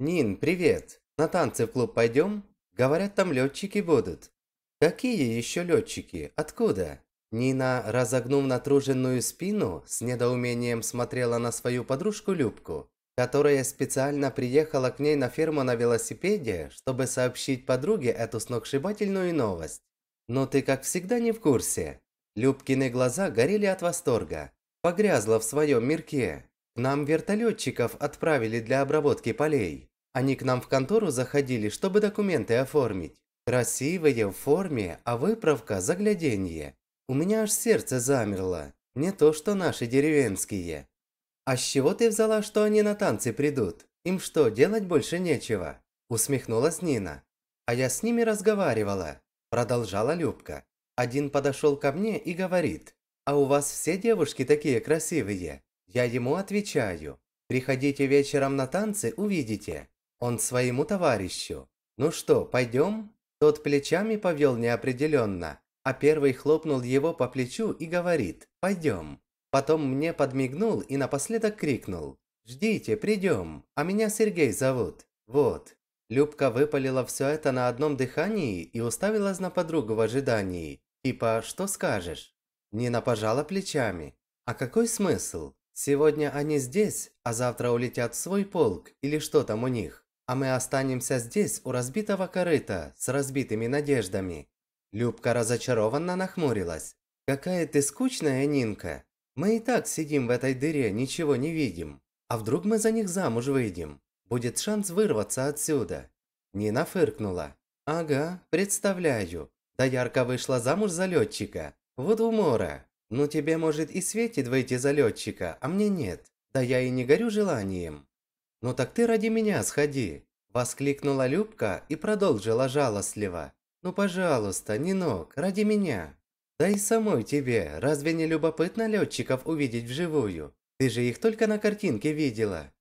«Нин, привет! На танцы в клуб пойдем? Говорят, там летчики будут». «Какие еще летчики? Откуда?» Нина, разогнув натруженную спину, с недоумением смотрела на свою подружку Любку, которая специально приехала к ней на ферму на велосипеде, чтобы сообщить подруге эту сногсшибательную новость. «Но ты, как всегда, не в курсе». Любкины глаза горели от восторга. Погрязла в своем мирке. Нам вертолетчиков отправили для обработки полей. Они к нам в контору заходили, чтобы документы оформить. Красивые в форме, а выправка – загляденье. У меня аж сердце замерло. Не то, что наши деревенские. А с чего ты взяла, что они на танцы придут? Им что, делать больше нечего? Усмехнулась Нина. А я с ними разговаривала. Продолжала Любка. Один подошел ко мне и говорит. А у вас все девушки такие красивые. Я ему отвечаю. Приходите вечером на танцы, увидите. Он своему товарищу. Ну что, пойдем? Тот плечами повел неопределенно, а первый хлопнул его по плечу и говорит «Пойдем». Потом мне подмигнул и напоследок крикнул «Ждите, придем, а меня Сергей зовут». Вот. Любка выпалила все это на одном дыхании и уставилась на подругу в ожидании. Типа «Что скажешь?» Нина пожала плечами. «А какой смысл? Сегодня они здесь, а завтра улетят в свой полк или что там у них. А мы останемся здесь у разбитого корыта с разбитыми надеждами. Любка разочарованно нахмурилась. Какая ты скучная, Нинка. Мы и так сидим в этой дыре, ничего не видим. А вдруг мы за них замуж выйдем? Будет шанс вырваться отсюда. Нина фыркнула. Ага, представляю. Да ярко вышла замуж за летчика. Вот умора. «Ну тебе, может, и светит выйти за летчика, а мне нет. Да я и не горю желанием». «Ну так ты ради меня сходи», – воскликнула Любка и продолжила жалостливо. «Ну пожалуйста, не ног, ради меня». «Да и самой тебе, разве не любопытно летчиков увидеть вживую? Ты же их только на картинке видела».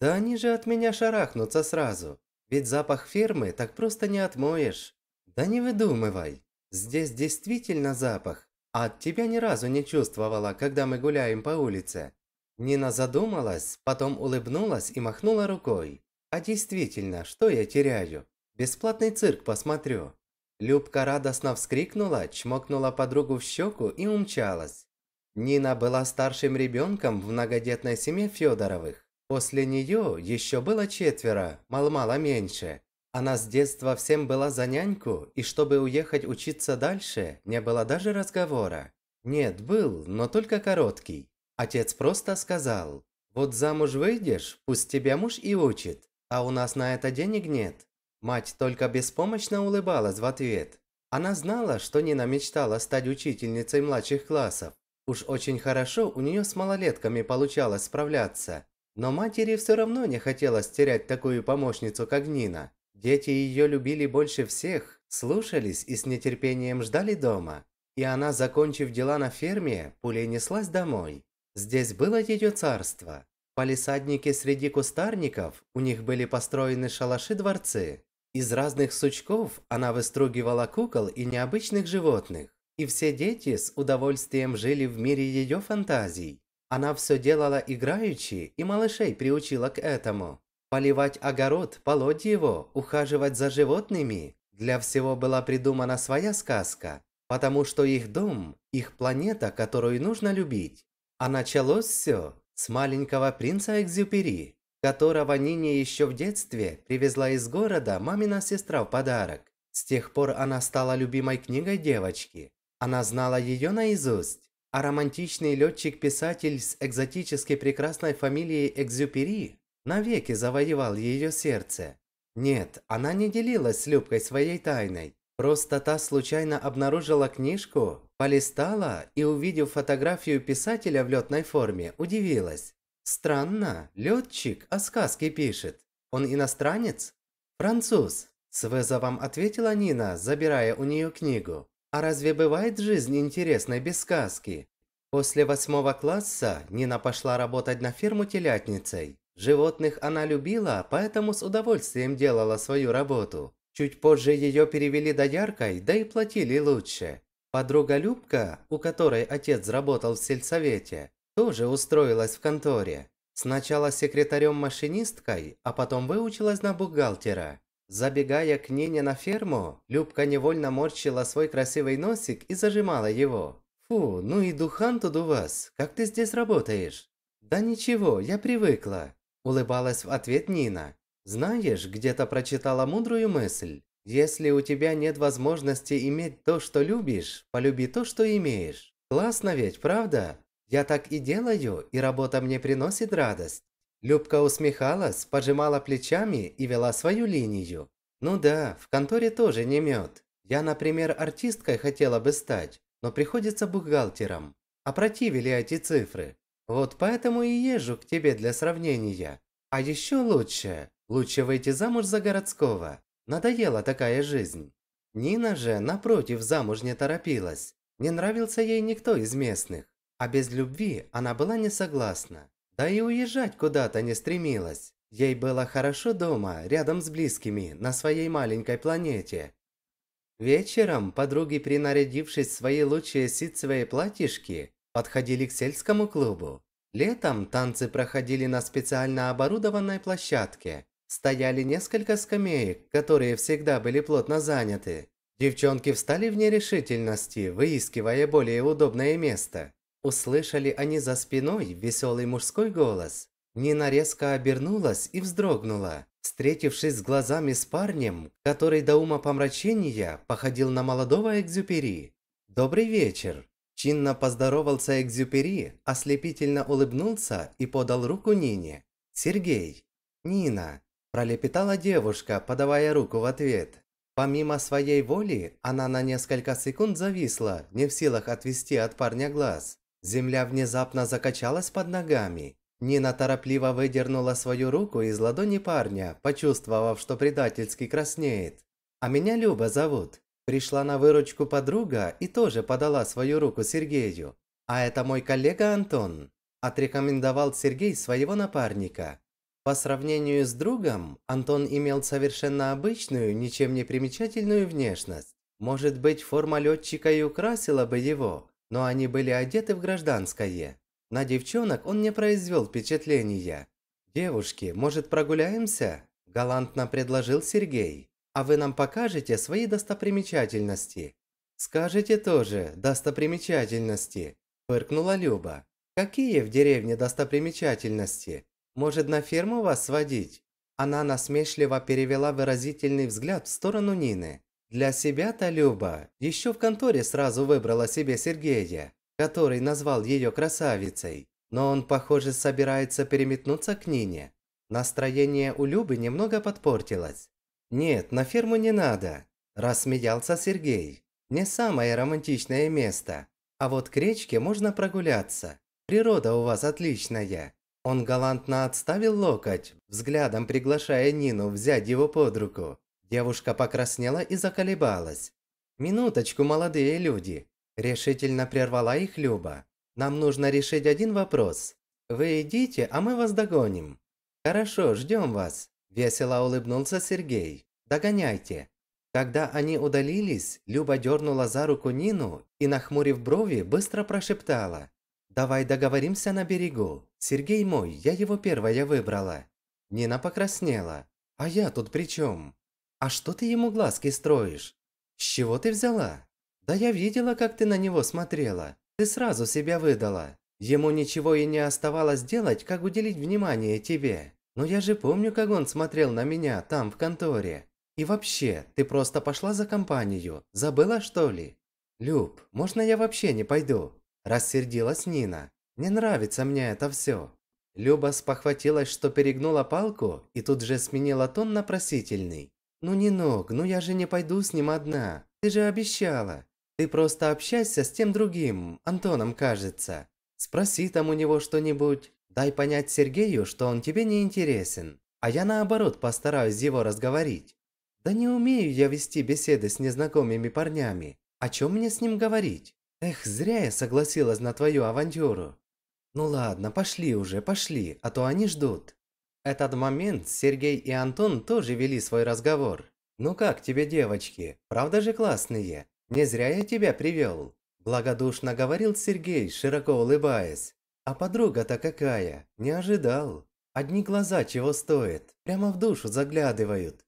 «Да они же от меня шарахнутся сразу, ведь запах фирмы так просто не отмоешь». «Да не выдумывай, здесь действительно запах, а тебя ни разу не чувствовала, когда мы гуляем по улице. Нина задумалась, потом улыбнулась и махнула рукой. А действительно, что я теряю? Бесплатный цирк посмотрю. Любка радостно вскрикнула, чмокнула подругу в щеку и умчалась. Нина была старшим ребенком в многодетной семье Федоровых. После нее еще было четверо, мал-мало меньше. Она с детства всем была за няньку, и чтобы уехать учиться дальше, не было даже разговора. Нет, был, но только короткий. Отец просто сказал, «Вот замуж выйдешь, пусть тебя муж и учит, а у нас на это денег нет». Мать только беспомощно улыбалась в ответ. Она знала, что Нина мечтала стать учительницей младших классов. Уж очень хорошо у нее с малолетками получалось справляться. Но матери все равно не хотелось терять такую помощницу, как Нина. Дети ее любили больше всех, слушались и с нетерпением ждали дома. И она, закончив дела на ферме, пулей неслась домой. Здесь было ее царство. Полисадники среди кустарников, у них были построены шалаши-дворцы. Из разных сучков она выстругивала кукол и необычных животных. И все дети с удовольствием жили в мире ее фантазий. Она все делала играючи и малышей приучила к этому. Поливать огород, полоть его, ухаживать за животными. Для всего была придумана своя сказка, потому что их дом, их планета, которую нужно любить. А началось все с маленького принца Экзюпери, которого Нине еще в детстве привезла из города мамина сестра в подарок. С тех пор она стала любимой книгой девочки. Она знала ее наизусть, а романтичный летчик-писатель с экзотически прекрасной фамилией Экзюпери навеки завоевал ее сердце. Нет, она не делилась с Любкой своей тайной. Просто та случайно обнаружила книжку, полистала и, увидев фотографию писателя в летной форме, удивилась. Странно, летчик о сказке пишет. Он иностранец? Француз. С вызовом ответила Нина, забирая у нее книгу. А разве бывает жизнь интересной без сказки? После восьмого класса Нина пошла работать на фирму телятницей. Животных она любила, поэтому с удовольствием делала свою работу. Чуть позже ее перевели до яркой, да и платили лучше. Подруга Любка, у которой отец работал в сельсовете, тоже устроилась в конторе. Сначала секретарем-машинисткой, а потом выучилась на бухгалтера. Забегая к Нине на ферму, Любка невольно морщила свой красивый носик и зажимала его. «Фу, ну и духан тут у вас, как ты здесь работаешь?» «Да ничего, я привыкла», Улыбалась в ответ Нина. «Знаешь, где-то прочитала мудрую мысль. Если у тебя нет возможности иметь то, что любишь, полюби то, что имеешь. Классно ведь, правда? Я так и делаю, и работа мне приносит радость». Любка усмехалась, пожимала плечами и вела свою линию. «Ну да, в конторе тоже не мед. Я, например, артисткой хотела бы стать, но приходится бухгалтером. Опротивили эти цифры. Вот поэтому и езжу к тебе для сравнения. А еще лучше, лучше выйти замуж за городского. Надоела такая жизнь. Нина же, напротив, замуж не торопилась. Не нравился ей никто из местных. А без любви она была не согласна. Да и уезжать куда-то не стремилась. Ей было хорошо дома, рядом с близкими, на своей маленькой планете. Вечером подруги, принарядившись в свои лучшие ситцевые платьишки, подходили к сельскому клубу. Летом танцы проходили на специально оборудованной площадке. Стояли несколько скамеек, которые всегда были плотно заняты. Девчонки встали в нерешительности, выискивая более удобное место. Услышали они за спиной веселый мужской голос. Нина резко обернулась и вздрогнула, встретившись с глазами с парнем, который до ума помрачения походил на молодого Экзюпери. «Добрый вечер!» Чинно поздоровался Экзюпери, ослепительно улыбнулся и подал руку Нине. «Сергей!» «Нина!» – пролепетала девушка, подавая руку в ответ. Помимо своей воли, она на несколько секунд зависла, не в силах отвести от парня глаз. Земля внезапно закачалась под ногами. Нина торопливо выдернула свою руку из ладони парня, почувствовав, что предательски краснеет. «А меня Люба зовут. Пришла на выручку подруга и тоже подала свою руку Сергею. А это мой коллега Антон. Отрекомендовал Сергей своего напарника. По сравнению с другом, Антон имел совершенно обычную, ничем не примечательную внешность. Может быть, форма летчика и украсила бы его, но они были одеты в гражданское. На девчонок он не произвел впечатления. «Девушки, может, прогуляемся?» – галантно предложил Сергей а вы нам покажете свои достопримечательности. Скажете тоже достопримечательности, фыркнула Люба. Какие в деревне достопримечательности? Может, на ферму вас сводить? Она насмешливо перевела выразительный взгляд в сторону Нины. Для себя-то Люба еще в конторе сразу выбрала себе Сергея, который назвал ее красавицей. Но он, похоже, собирается переметнуться к Нине. Настроение у Любы немного подпортилось. «Нет, на ферму не надо», – рассмеялся Сергей. «Не самое романтичное место. А вот к речке можно прогуляться. Природа у вас отличная». Он галантно отставил локоть, взглядом приглашая Нину взять его под руку. Девушка покраснела и заколебалась. «Минуточку, молодые люди!» Решительно прервала их Люба. «Нам нужно решить один вопрос. Вы идите, а мы вас догоним». «Хорошо, ждем вас. Весело улыбнулся Сергей. «Догоняйте!» Когда они удалились, Люба дернула за руку Нину и, нахмурив брови, быстро прошептала. «Давай договоримся на берегу. Сергей мой, я его первая выбрала». Нина покраснела. «А я тут при чем? А что ты ему глазки строишь? С чего ты взяла? Да я видела, как ты на него смотрела. Ты сразу себя выдала. Ему ничего и не оставалось делать, как уделить внимание тебе. Но «Ну, я же помню, как он смотрел на меня там, в конторе. И вообще, ты просто пошла за компанию. Забыла, что ли? Люб, можно я вообще не пойду? Рассердилась Нина. Не нравится мне это все. Люба спохватилась, что перегнула палку, и тут же сменила тон на просительный. «Ну, не ног, ну я же не пойду с ним одна. Ты же обещала. Ты просто общайся с тем другим, Антоном, кажется. Спроси там у него что-нибудь. Дай понять Сергею, что он тебе не интересен, а я наоборот постараюсь его разговорить. Да не умею я вести беседы с незнакомыми парнями. О чем мне с ним говорить? Эх, зря я согласилась на твою авантюру. Ну ладно, пошли уже, пошли, а то они ждут. Этот момент Сергей и Антон тоже вели свой разговор. Ну как тебе, девочки? Правда же классные? Не зря я тебя привел. Благодушно говорил Сергей, широко улыбаясь. А подруга-то какая, не ожидал. Одни глаза чего стоят, прямо в душу заглядывают.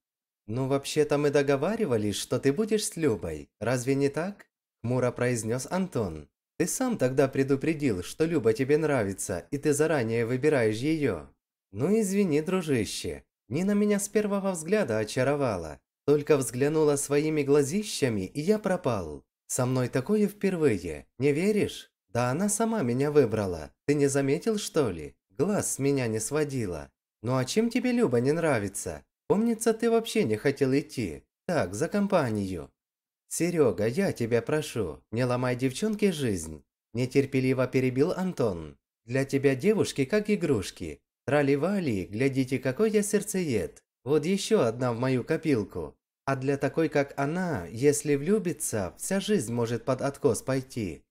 Ну вообще-то мы договаривались, что ты будешь с Любой, разве не так? Мура произнес Антон. Ты сам тогда предупредил, что Люба тебе нравится, и ты заранее выбираешь ее. Ну извини, дружище, Нина меня с первого взгляда очаровала. Только взглянула своими глазищами, и я пропал. Со мной такое впервые, не веришь? Да она сама меня выбрала. Ты не заметил, что ли? Глаз с меня не сводила. Ну а чем тебе Люба не нравится? Помнится, ты вообще не хотел идти. Так, за компанию. Серега, я тебя прошу, не ломай девчонке жизнь. Нетерпеливо перебил Антон. Для тебя девушки как игрушки. Трали-вали, глядите, какой я сердцеед. Вот еще одна в мою копилку. А для такой, как она, если влюбится, вся жизнь может под откос пойти.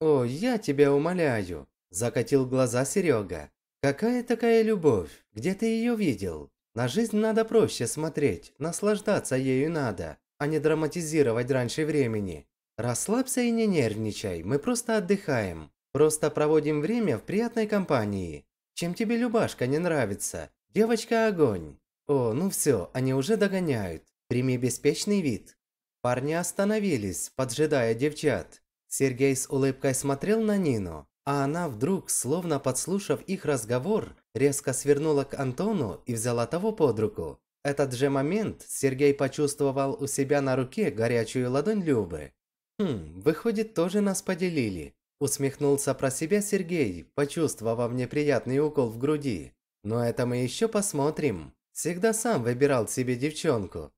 О, я тебя умоляю, Закатил глаза Серега. «Какая такая любовь? Где ты ее видел? На жизнь надо проще смотреть, наслаждаться ею надо, а не драматизировать раньше времени. Расслабься и не нервничай, мы просто отдыхаем. Просто проводим время в приятной компании. Чем тебе Любашка не нравится? Девочка огонь. О, ну все, они уже догоняют. Прими беспечный вид. Парни остановились, поджидая девчат. Сергей с улыбкой смотрел на Нину. А она вдруг, словно подслушав их разговор, резко свернула к Антону и взяла того под руку. Этот же момент Сергей почувствовал у себя на руке горячую ладонь Любы. «Хм, выходит, тоже нас поделили», – усмехнулся про себя Сергей, почувствовав неприятный укол в груди. «Но это мы еще посмотрим. Всегда сам выбирал себе девчонку».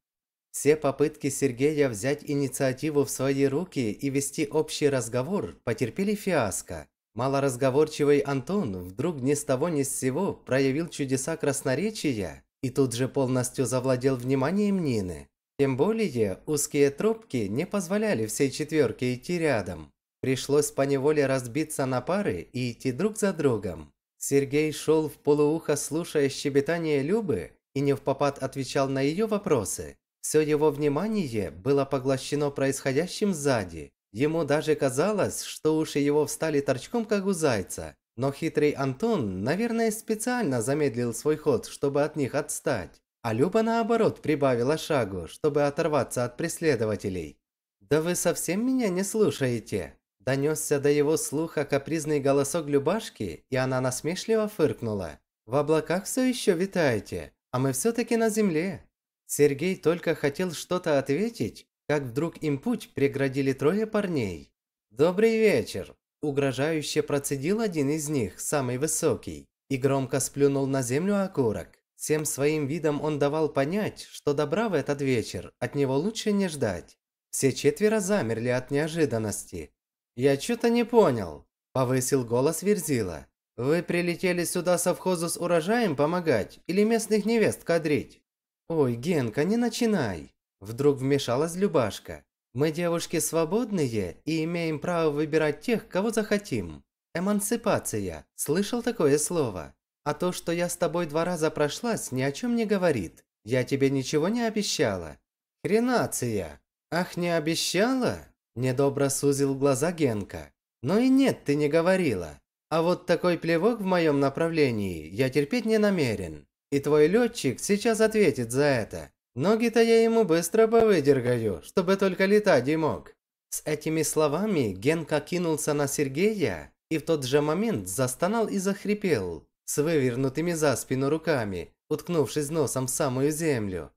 Все попытки Сергея взять инициативу в свои руки и вести общий разговор потерпели фиаско. Малоразговорчивый Антон вдруг ни с того ни с сего проявил чудеса красноречия и тут же полностью завладел вниманием Нины. Тем более, узкие трубки не позволяли всей четверке идти рядом. Пришлось поневоле разбиться на пары и идти друг за другом. Сергей шел в полуухо, слушая щебетание Любы, и не в попад отвечал на ее вопросы. Все его внимание было поглощено происходящим сзади. Ему даже казалось, что уши его встали торчком, как у зайца. Но хитрый Антон, наверное, специально замедлил свой ход, чтобы от них отстать. А Люба, наоборот, прибавила шагу, чтобы оторваться от преследователей. «Да вы совсем меня не слушаете?» Донесся до его слуха капризный голосок Любашки, и она насмешливо фыркнула. «В облаках все еще витаете, а мы все-таки на земле». Сергей только хотел что-то ответить, как вдруг им путь преградили трое парней. «Добрый вечер!» – угрожающе процедил один из них, самый высокий, и громко сплюнул на землю окурок. Всем своим видом он давал понять, что добра в этот вечер от него лучше не ждать. Все четверо замерли от неожиданности. «Я что-то не понял», – повысил голос Верзила. «Вы прилетели сюда совхозу с урожаем помогать или местных невест кадрить?» «Ой, Генка, не начинай!» Вдруг вмешалась Любашка. «Мы девушки свободные и имеем право выбирать тех, кого захотим. Эмансипация. Слышал такое слово. А то, что я с тобой два раза прошлась, ни о чем не говорит. Я тебе ничего не обещала». «Хренация! Ах, не обещала?» Недобро сузил глаза Генка. «Ну и нет, ты не говорила. А вот такой плевок в моем направлении я терпеть не намерен. И твой летчик сейчас ответит за это. Ноги-то я ему быстро повыдергаю, чтобы только летать и мог». С этими словами Генка кинулся на Сергея и в тот же момент застонал и захрипел, с вывернутыми за спину руками, уткнувшись носом в самую землю.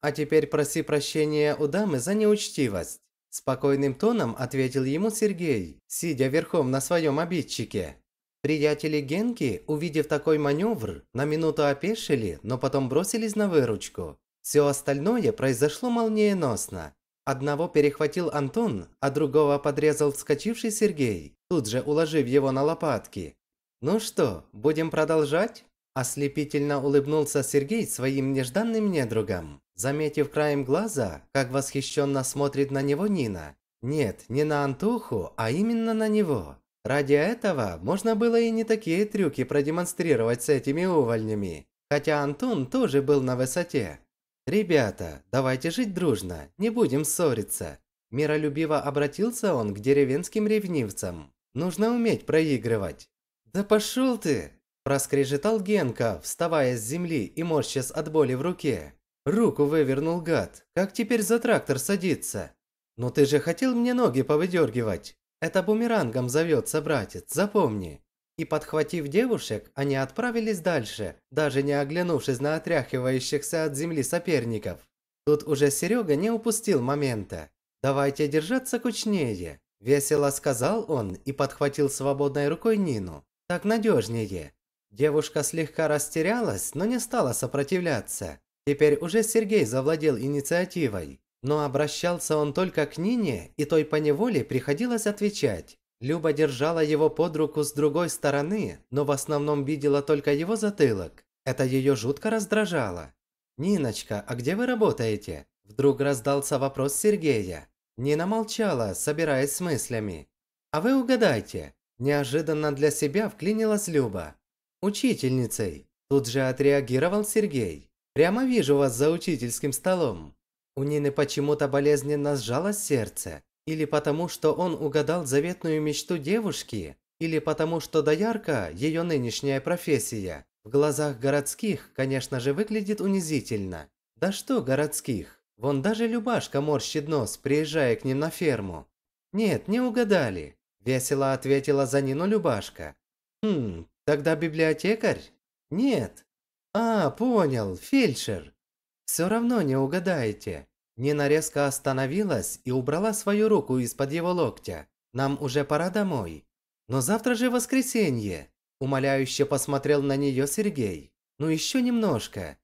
«А теперь проси прощения у дамы за неучтивость», – спокойным тоном ответил ему Сергей, сидя верхом на своем обидчике. Приятели Генки, увидев такой маневр, на минуту опешили, но потом бросились на выручку. Все остальное произошло молниеносно. Одного перехватил Антон, а другого подрезал вскочивший Сергей, тут же уложив его на лопатки. «Ну что, будем продолжать?» Ослепительно улыбнулся Сергей своим нежданным недругам, заметив краем глаза, как восхищенно смотрит на него Нина. Нет, не на Антоху, а именно на него. Ради этого можно было и не такие трюки продемонстрировать с этими увольнями. Хотя Антон тоже был на высоте. «Ребята, давайте жить дружно, не будем ссориться». Миролюбиво обратился он к деревенским ревнивцам. «Нужно уметь проигрывать». «Да пошел ты!» – проскрежетал Генка, вставая с земли и морщась от боли в руке. «Руку вывернул гад. Как теперь за трактор садиться?» «Ну ты же хотел мне ноги повыдергивать!» «Это бумерангом зовется, братец, запомни!» И подхватив девушек, они отправились дальше, даже не оглянувшись на отряхивающихся от земли соперников. Тут уже Серега не упустил момента. «Давайте держаться кучнее», – весело сказал он и подхватил свободной рукой Нину. «Так надежнее». Девушка слегка растерялась, но не стала сопротивляться. Теперь уже Сергей завладел инициативой. Но обращался он только к Нине, и той поневоле приходилось отвечать. Люба держала его под руку с другой стороны, но в основном видела только его затылок. Это ее жутко раздражало. «Ниночка, а где вы работаете?» Вдруг раздался вопрос Сергея. Нина молчала, собираясь с мыслями. «А вы угадайте!» Неожиданно для себя вклинилась Люба. «Учительницей!» Тут же отреагировал Сергей. «Прямо вижу вас за учительским столом!» У Нины почему-то болезненно сжалось сердце. Или потому, что он угадал заветную мечту девушки? Или потому, что доярка – ее нынешняя профессия? В глазах городских, конечно же, выглядит унизительно. Да что городских? Вон даже Любашка морщит нос, приезжая к ним на ферму. «Нет, не угадали», – весело ответила за Нину Любашка. «Хм, тогда библиотекарь?» «Нет». «А, понял, фельдшер». «Все равно не угадаете. Нина резко остановилась и убрала свою руку из-под его локтя. «Нам уже пора домой. Но завтра же воскресенье!» Умоляюще посмотрел на нее Сергей. «Ну еще немножко.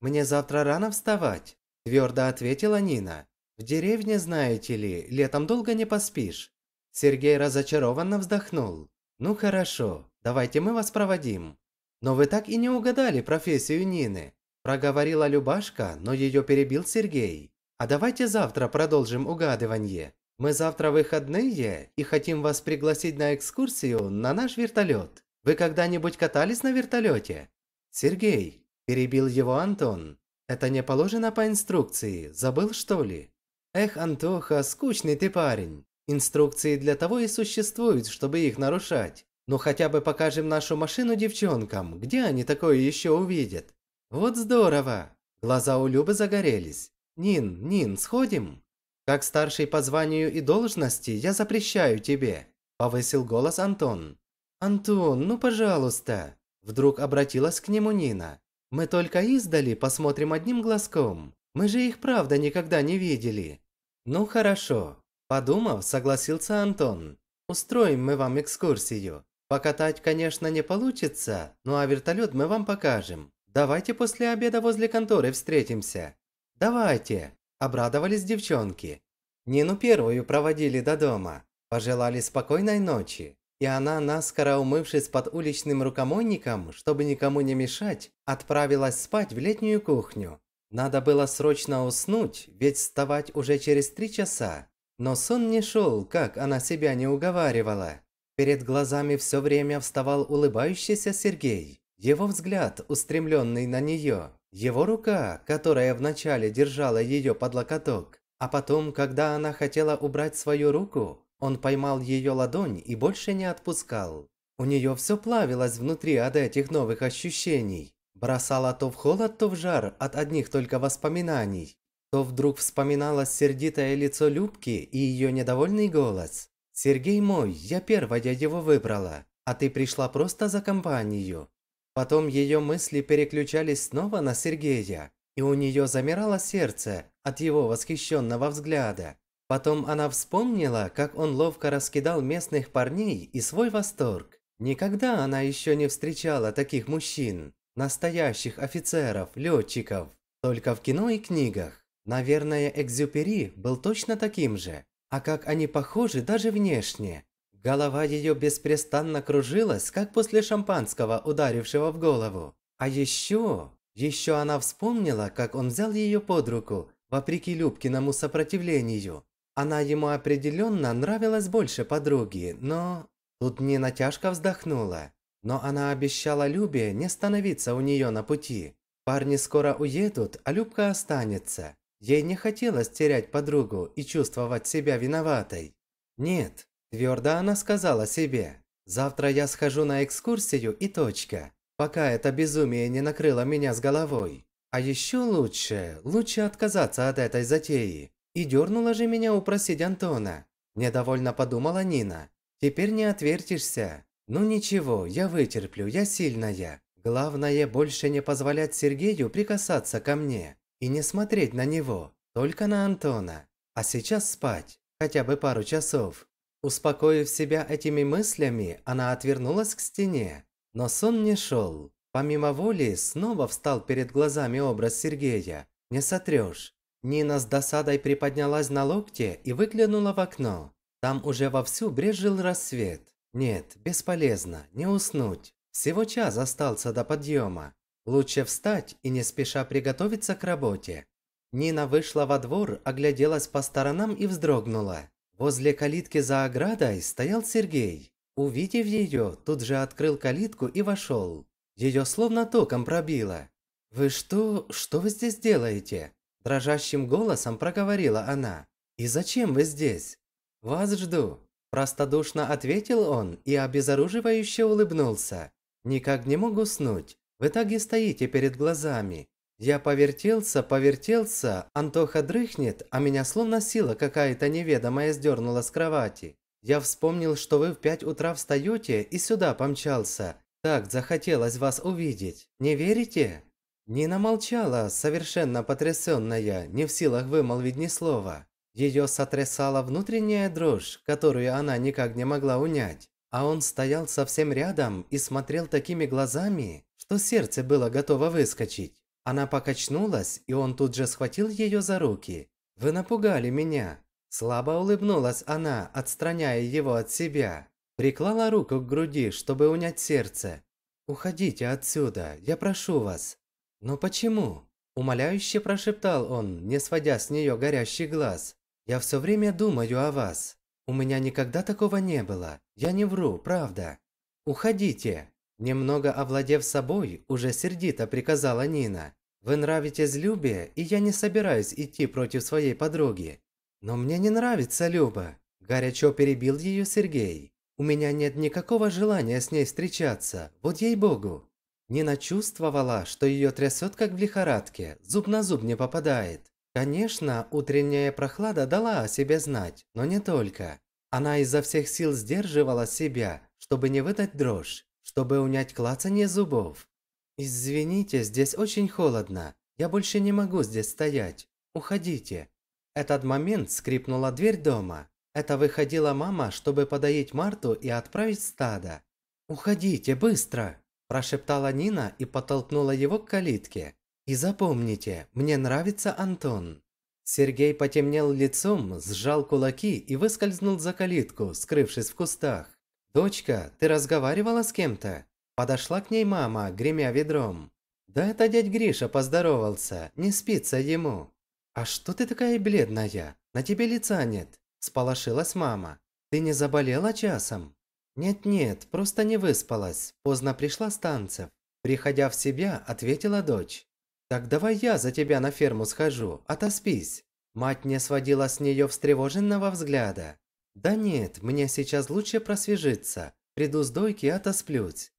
Мне завтра рано вставать», – твердо ответила Нина. «В деревне, знаете ли, летом долго не поспишь». Сергей разочарованно вздохнул. «Ну хорошо, давайте мы вас проводим». «Но вы так и не угадали профессию Нины», – проговорила Любашка, но ее перебил Сергей. А давайте завтра продолжим угадывание. Мы завтра выходные и хотим вас пригласить на экскурсию на наш вертолет. Вы когда-нибудь катались на вертолете? Сергей, перебил его Антон. Это не положено по инструкции, забыл что ли? Эх, Антоха, скучный ты парень. Инструкции для того и существуют, чтобы их нарушать. Но ну, хотя бы покажем нашу машину девчонкам, где они такое еще увидят? Вот здорово! Глаза у Любы загорелись. «Нин, Нин, сходим?» «Как старший по званию и должности, я запрещаю тебе», – повысил голос Антон. «Антон, ну пожалуйста», – вдруг обратилась к нему Нина. «Мы только издали посмотрим одним глазком. Мы же их правда никогда не видели». «Ну хорошо», – подумав, согласился Антон. «Устроим мы вам экскурсию. Покатать, конечно, не получится, ну а вертолет мы вам покажем. Давайте после обеда возле конторы встретимся». «Давайте!» – обрадовались девчонки. Нину первую проводили до дома, пожелали спокойной ночи, и она, наскоро умывшись под уличным рукомойником, чтобы никому не мешать, отправилась спать в летнюю кухню. Надо было срочно уснуть, ведь вставать уже через три часа. Но сон не шел, как она себя не уговаривала. Перед глазами все время вставал улыбающийся Сергей, его взгляд, устремленный на нее. Его рука, которая вначале держала ее под локоток, а потом, когда она хотела убрать свою руку, он поймал ее ладонь и больше не отпускал. У нее все плавилось внутри от этих новых ощущений. Бросала то в холод, то в жар от одних только воспоминаний. То вдруг вспоминалось сердитое лицо Любки и ее недовольный голос. «Сергей мой, я первая его выбрала, а ты пришла просто за компанию. Потом ее мысли переключались снова на Сергея, и у нее замирало сердце от его восхищенного взгляда. Потом она вспомнила, как он ловко раскидал местных парней и свой восторг. Никогда она еще не встречала таких мужчин, настоящих офицеров, летчиков, только в кино и книгах. Наверное, Экзюпери был точно таким же. А как они похожи даже внешне. Голова ее беспрестанно кружилась, как после шампанского, ударившего в голову. А еще, еще она вспомнила, как он взял ее под руку, вопреки Любкиному сопротивлению. Она ему определенно нравилась больше подруги, но... Тут Нина тяжко вздохнула. Но она обещала Любе не становиться у нее на пути. Парни скоро уедут, а Любка останется. Ей не хотелось терять подругу и чувствовать себя виноватой. Нет, Твердо она сказала себе, «Завтра я схожу на экскурсию и точка, пока это безумие не накрыло меня с головой. А еще лучше, лучше отказаться от этой затеи». И дернула же меня упросить Антона. Недовольно подумала Нина. «Теперь не отвертишься. Ну ничего, я вытерплю, я сильная. Главное, больше не позволять Сергею прикасаться ко мне и не смотреть на него, только на Антона. А сейчас спать, хотя бы пару часов. Успокоив себя этими мыслями, она отвернулась к стене, но сон не шел. Помимо воли, снова встал перед глазами образ Сергея. Не сотрешь. Нина с досадой приподнялась на локте и выглянула в окно. Там уже вовсю брежил рассвет. Нет, бесполезно, не уснуть. Всего час остался до подъема. Лучше встать и не спеша приготовиться к работе. Нина вышла во двор, огляделась по сторонам и вздрогнула. Возле калитки за оградой стоял Сергей. Увидев ее, тут же открыл калитку и вошел. Ее словно током пробило. «Вы что... что вы здесь делаете?» Дрожащим голосом проговорила она. «И зачем вы здесь?» «Вас жду», – простодушно ответил он и обезоруживающе улыбнулся. «Никак не могу снуть. Вы так и стоите перед глазами. Я повертелся, повертелся, Антоха дрыхнет, а меня словно сила какая-то неведомая сдернула с кровати. Я вспомнил, что вы в пять утра встаете и сюда помчался. Так захотелось вас увидеть. Не верите? Нина молчала, совершенно потрясенная, не в силах вымолвить ни слова. Ее сотрясала внутренняя дрожь, которую она никак не могла унять. А он стоял совсем рядом и смотрел такими глазами, что сердце было готово выскочить. Она покачнулась, и он тут же схватил ее за руки. «Вы напугали меня!» Слабо улыбнулась она, отстраняя его от себя. Приклала руку к груди, чтобы унять сердце. «Уходите отсюда, я прошу вас». «Но почему?» Умоляюще прошептал он, не сводя с нее горящий глаз. «Я все время думаю о вас. У меня никогда такого не было. Я не вру, правда. Уходите!» Немного овладев собой, уже сердито приказала Нина. «Вы нравитесь Любе, и я не собираюсь идти против своей подруги. Но мне не нравится Люба», – горячо перебил ее Сергей. «У меня нет никакого желания с ней встречаться, вот ей-богу». Нина чувствовала, что ее трясет как в лихорадке, зуб на зуб не попадает. Конечно, утренняя прохлада дала о себе знать, но не только. Она изо всех сил сдерживала себя, чтобы не выдать дрожь чтобы унять клацание зубов. «Извините, здесь очень холодно. Я больше не могу здесь стоять. Уходите». Этот момент скрипнула дверь дома. Это выходила мама, чтобы подоить Марту и отправить стадо. «Уходите, быстро!» – прошептала Нина и подтолкнула его к калитке. «И запомните, мне нравится Антон». Сергей потемнел лицом, сжал кулаки и выскользнул за калитку, скрывшись в кустах. «Дочка, ты разговаривала с кем-то?» Подошла к ней мама, гремя ведром. «Да это дядь Гриша поздоровался, не спится ему». «А что ты такая бледная? На тебе лица нет!» – сполошилась мама. «Ты не заболела часом?» «Нет-нет, просто не выспалась. Поздно пришла с танцев». Приходя в себя, ответила дочь. «Так давай я за тебя на ферму схожу, отоспись». Мать не сводила с нее встревоженного взгляда. Да нет, мне сейчас лучше просвежиться. Приду с дойки и а отосплюсь.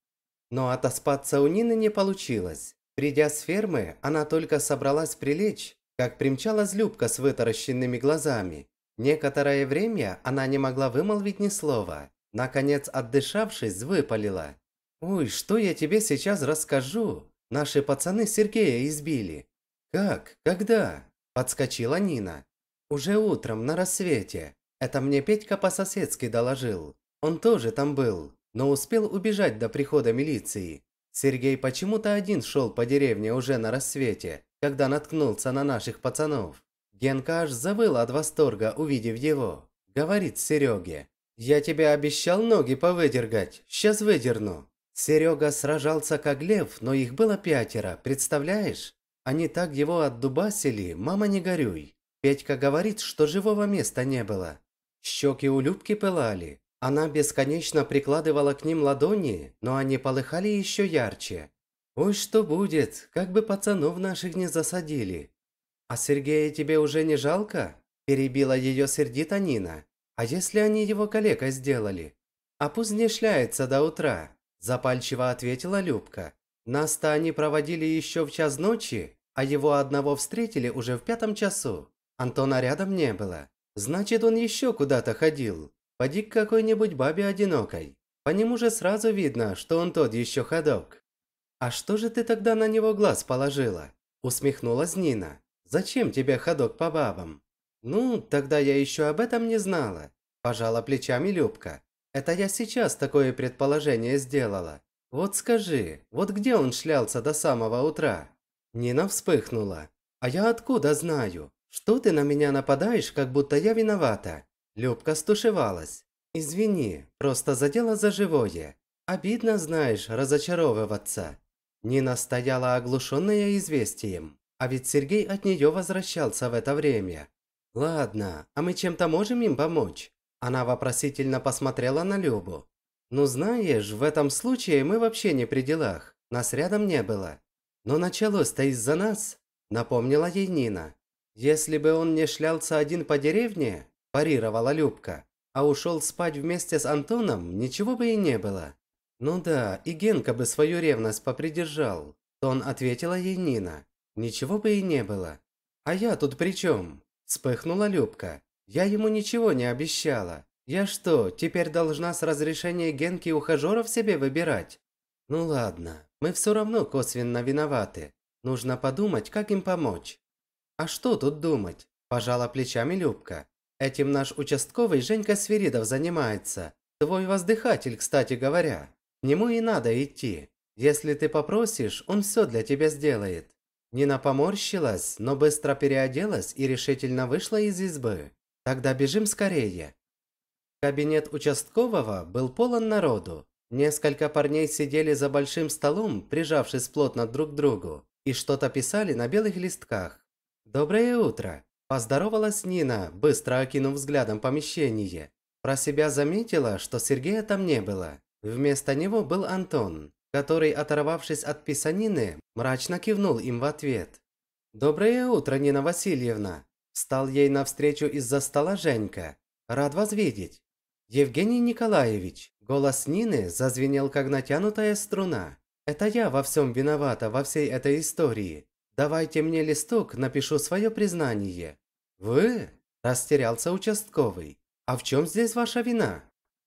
Но отоспаться у Нины не получилось. Придя с фермы, она только собралась прилечь, как примчалась Любка с вытаращенными глазами. Некоторое время она не могла вымолвить ни слова. Наконец, отдышавшись, выпалила. «Ой, что я тебе сейчас расскажу? Наши пацаны Сергея избили». «Как? Когда?» – подскочила Нина. «Уже утром, на рассвете. Это мне Петька по-соседски доложил. Он тоже там был, но успел убежать до прихода милиции. Сергей почему-то один шел по деревне уже на рассвете, когда наткнулся на наших пацанов. Генка аж завыл от восторга, увидев его. Говорит Сереге. «Я тебе обещал ноги повыдергать, сейчас выдерну». Серега сражался как лев, но их было пятеро, представляешь? Они так его отдубасили, мама не горюй. Петька говорит, что живого места не было. Щеки у Любки пылали. Она бесконечно прикладывала к ним ладони, но они полыхали еще ярче. «Ой, что будет, как бы пацанов наших не засадили!» «А Сергея тебе уже не жалко?» – перебила ее сердито Нина. «А если они его калекой сделали?» «А пусть не шляется до утра», – запальчиво ответила Любка. «Нас-то они проводили еще в час ночи, а его одного встретили уже в пятом часу. Антона рядом не было. Значит, он еще куда-то ходил. Поди к какой-нибудь бабе одинокой. По нему же сразу видно, что он тот еще ходок. А что же ты тогда на него глаз положила? Усмехнулась Нина. Зачем тебе ходок по бабам? Ну, тогда я еще об этом не знала. Пожала плечами Любка. Это я сейчас такое предположение сделала. Вот скажи, вот где он шлялся до самого утра? Нина вспыхнула. А я откуда знаю? «Что ты на меня нападаешь, как будто я виновата?» Любка стушевалась. «Извини, просто задела за живое. Обидно, знаешь, разочаровываться». Нина стояла оглушенная известием, а ведь Сергей от нее возвращался в это время. «Ладно, а мы чем-то можем им помочь?» Она вопросительно посмотрела на Любу. «Ну знаешь, в этом случае мы вообще не при делах. Нас рядом не было. Но началось-то из-за нас», – напомнила ей Нина. «Если бы он не шлялся один по деревне», – парировала Любка, – «а ушел спать вместе с Антоном, ничего бы и не было». «Ну да, и Генка бы свою ревность попридержал», – тон ответила ей Нина. «Ничего бы и не было». «А я тут при чем?» – вспыхнула Любка. «Я ему ничего не обещала. Я что, теперь должна с разрешения Генки ухажеров себе выбирать?» «Ну ладно, мы все равно косвенно виноваты. Нужно подумать, как им помочь». А что тут думать? Пожала плечами Любка. Этим наш участковый Женька Свиридов занимается. Твой воздыхатель, кстати говоря. К нему и надо идти. Если ты попросишь, он все для тебя сделает. Нина поморщилась, но быстро переоделась и решительно вышла из избы. Тогда бежим скорее. Кабинет участкового был полон народу. Несколько парней сидели за большим столом, прижавшись плотно друг к другу, и что-то писали на белых листках. «Доброе утро!» – поздоровалась Нина, быстро окинув взглядом помещение. Про себя заметила, что Сергея там не было. Вместо него был Антон, который, оторвавшись от писанины, мрачно кивнул им в ответ. «Доброе утро, Нина Васильевна!» Встал ей навстречу из-за стола Женька. «Рад вас видеть!» «Евгений Николаевич!» Голос Нины зазвенел, как натянутая струна. «Это я во всем виновата, во всей этой истории. Давайте мне листок, напишу свое признание». «Вы?» – растерялся участковый. «А в чем здесь ваша вина?»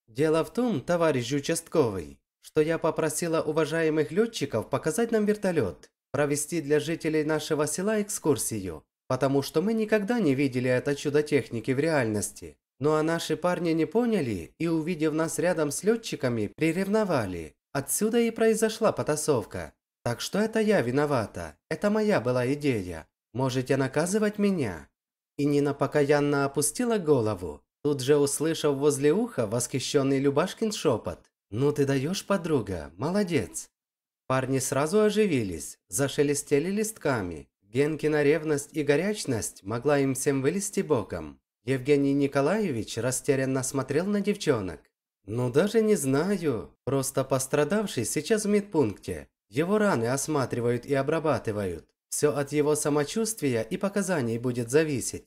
«Дело в том, товарищ участковый, что я попросила уважаемых летчиков показать нам вертолет, провести для жителей нашего села экскурсию, потому что мы никогда не видели это чудо техники в реальности. Ну а наши парни не поняли и, увидев нас рядом с летчиками, приревновали. Отсюда и произошла потасовка. Так что это я виновата. Это моя была идея. Можете наказывать меня. И Нина покаянно опустила голову, тут же услышав возле уха восхищенный Любашкин шепот. «Ну ты даешь, подруга, молодец!» Парни сразу оживились, зашелестели листками. Генкина ревность и горячность могла им всем вылезти боком. Евгений Николаевич растерянно смотрел на девчонок. «Ну даже не знаю, просто пострадавший сейчас в медпункте. Его раны осматривают и обрабатывают. Все от его самочувствия и показаний будет зависеть.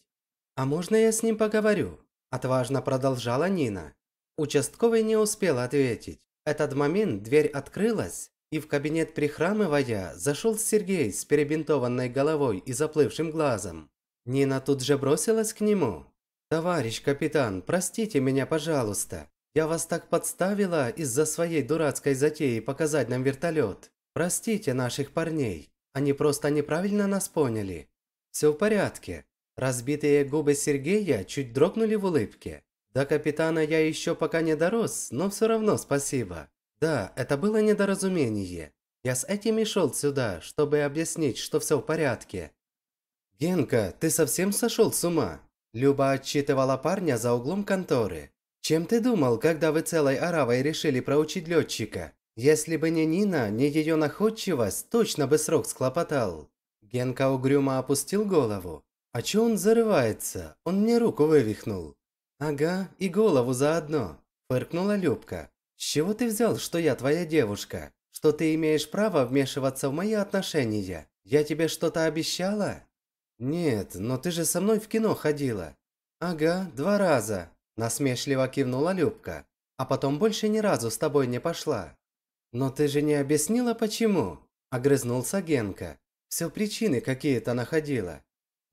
«А можно я с ним поговорю?» – отважно продолжала Нина. Участковый не успел ответить. Этот момент дверь открылась, и в кабинет прихрамывая зашел Сергей с перебинтованной головой и заплывшим глазом. Нина тут же бросилась к нему. «Товарищ капитан, простите меня, пожалуйста. Я вас так подставила из-за своей дурацкой затеи показать нам вертолет. Простите наших парней, они просто неправильно нас поняли. Все в порядке. Разбитые губы Сергея чуть дрогнули в улыбке. До капитана я еще пока не дорос, но все равно спасибо. Да, это было недоразумение. Я с этим и шел сюда, чтобы объяснить, что все в порядке. Генка, ты совсем сошел с ума? Люба отчитывала парня за углом конторы. Чем ты думал, когда вы целой аравой решили проучить летчика? Если бы не Нина, не ее находчивость, точно бы срок склопотал. Генка угрюмо опустил голову. А че он зарывается? Он мне руку вывихнул. Ага, и голову заодно. Фыркнула Любка. С чего ты взял, что я твоя девушка? Что ты имеешь право вмешиваться в мои отношения? Я тебе что-то обещала? Нет, но ты же со мной в кино ходила. Ага, два раза. Насмешливо кивнула Любка. А потом больше ни разу с тобой не пошла. «Но ты же не объяснила, почему?» – огрызнулся Генка. «Все причины какие-то находила».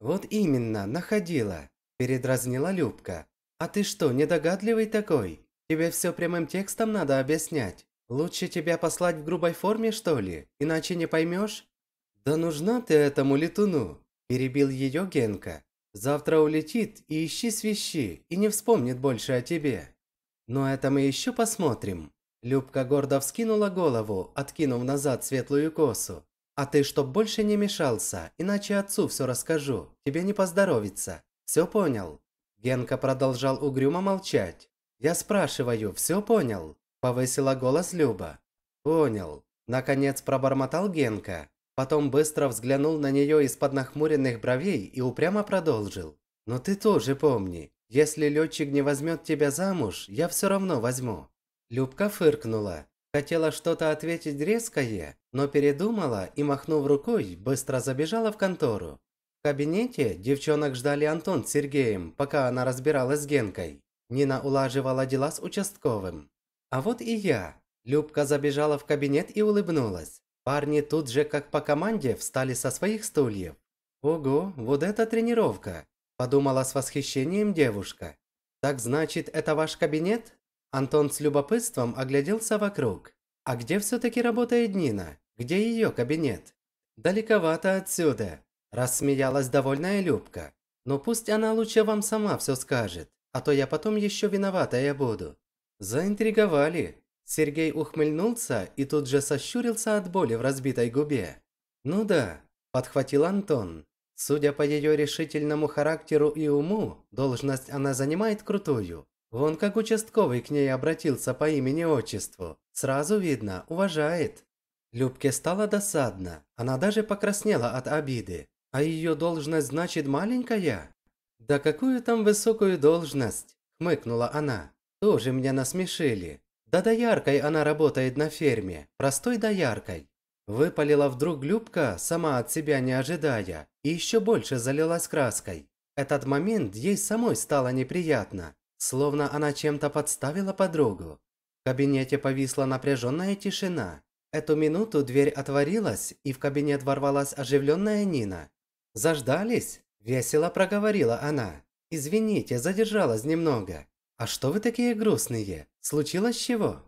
«Вот именно, находила», – передразнила Любка. «А ты что, недогадливый такой? Тебе все прямым текстом надо объяснять. Лучше тебя послать в грубой форме, что ли? Иначе не поймешь?» «Да нужна ты этому летуну», – перебил ее Генка. «Завтра улетит и ищи свищи, и не вспомнит больше о тебе». «Но это мы еще посмотрим», Любка гордо вскинула голову, откинув назад светлую косу. «А ты чтоб больше не мешался, иначе отцу все расскажу. Тебе не поздоровится. Все понял?» Генка продолжал угрюмо молчать. «Я спрашиваю, все понял?» Повысила голос Люба. «Понял». Наконец пробормотал Генка. Потом быстро взглянул на нее из-под нахмуренных бровей и упрямо продолжил. «Но ты тоже помни, если летчик не возьмет тебя замуж, я все равно возьму. Любка фыркнула. Хотела что-то ответить резкое, но передумала и, махнув рукой, быстро забежала в контору. В кабинете девчонок ждали Антон с Сергеем, пока она разбиралась с Генкой. Нина улаживала дела с участковым. А вот и я. Любка забежала в кабинет и улыбнулась. Парни тут же, как по команде, встали со своих стульев. «Ого, вот это тренировка!» – подумала с восхищением девушка. «Так значит, это ваш кабинет?» Антон с любопытством огляделся вокруг. А где все-таки работает Нина? Где ее кабинет? Далековато отсюда. Рассмеялась довольная Любка. Но «Ну, пусть она лучше вам сама все скажет, а то я потом еще виноватая буду. Заинтриговали. Сергей ухмыльнулся и тут же сощурился от боли в разбитой губе. Ну да, подхватил Антон. Судя по ее решительному характеру и уму, должность она занимает крутую. Вон как участковый к ней обратился по имени-отчеству. Сразу видно, уважает. Любке стало досадно, она даже покраснела от обиды. А ее должность значит маленькая? Да какую там высокую должность? Хмыкнула она. Тоже меня насмешили. Да дояркой она работает на ферме, простой дояркой. Выпалила вдруг Любка, сама от себя не ожидая, и еще больше залилась краской. Этот момент ей самой стало неприятно, Словно она чем-то подставила подругу. В кабинете повисла напряженная тишина. Эту минуту дверь отворилась, и в кабинет ворвалась оживленная Нина. «Заждались?» – весело проговорила она. «Извините, задержалась немного. А что вы такие грустные? Случилось чего?»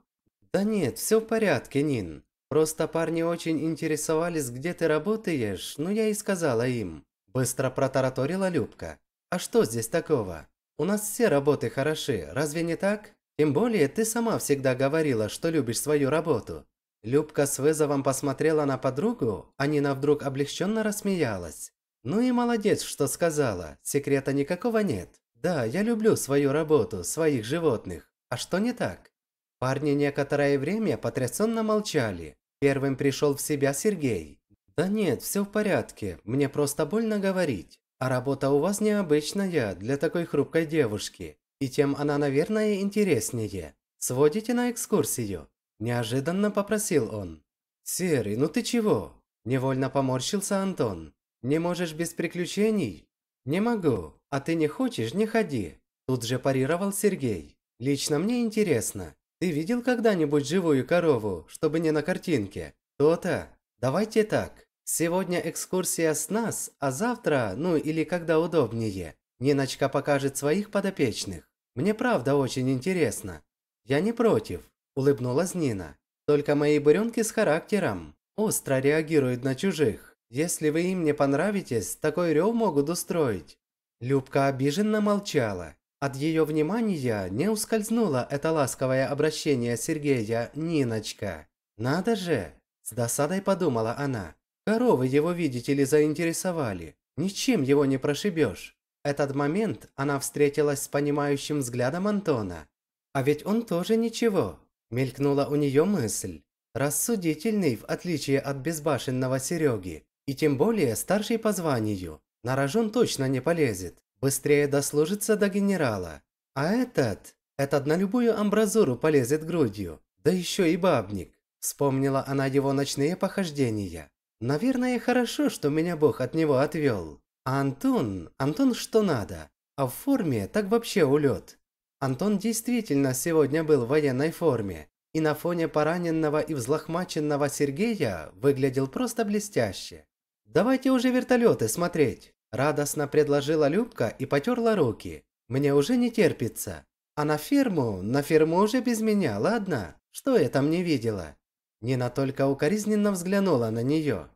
«Да нет, все в порядке, Нин. Просто парни очень интересовались, где ты работаешь, ну я и сказала им». Быстро протараторила Любка. «А что здесь такого?» У нас все работы хороши, разве не так? Тем более, ты сама всегда говорила, что любишь свою работу. Любка с вызовом посмотрела на подругу, а Нина вдруг облегченно рассмеялась. Ну и молодец, что сказала, секрета никакого нет. Да, я люблю свою работу, своих животных. А что не так? Парни некоторое время потрясенно молчали. Первым пришел в себя Сергей. Да нет, все в порядке, мне просто больно говорить. А работа у вас необычная для такой хрупкой девушки, и тем она, наверное, интереснее. Сводите на экскурсию?» Неожиданно попросил он. «Серый, ну ты чего?» Невольно поморщился Антон. «Не можешь без приключений?» «Не могу. А ты не хочешь, не ходи». Тут же парировал Сергей. «Лично мне интересно. Ты видел когда-нибудь живую корову, чтобы не на картинке? То-то. Давайте так. Сегодня экскурсия с нас, а завтра, ну или когда удобнее, Ниночка покажет своих подопечных. Мне правда очень интересно. Я не против, улыбнулась Нина. Только мои буренки с характером остро реагируют на чужих. Если вы им не понравитесь, такой рев могут устроить. Любка обиженно молчала. От ее внимания не ускользнуло это ласковое обращение Сергея «Ниночка». «Надо же!» – с досадой подумала она. Коровы его, видите ли, заинтересовали. Ничем его не прошибешь. Этот момент она встретилась с понимающим взглядом Антона. А ведь он тоже ничего. Мелькнула у нее мысль. Рассудительный, в отличие от безбашенного Сереги, и тем более старший по званию. На рожон точно не полезет. Быстрее дослужится до генерала. А этот... Этот на любую амбразуру полезет грудью. Да еще и бабник. Вспомнила она его ночные похождения. Наверное, хорошо, что меня Бог от него отвел. А Антон, Антон что надо. А в форме так вообще улет. Антон действительно сегодня был в военной форме. И на фоне пораненного и взлохмаченного Сергея выглядел просто блестяще. «Давайте уже вертолеты смотреть!» Радостно предложила Любка и потерла руки. «Мне уже не терпится. А на ферму? На ферму уже без меня, ладно? Что я там не видела?» Нина только укоризненно взглянула на нее.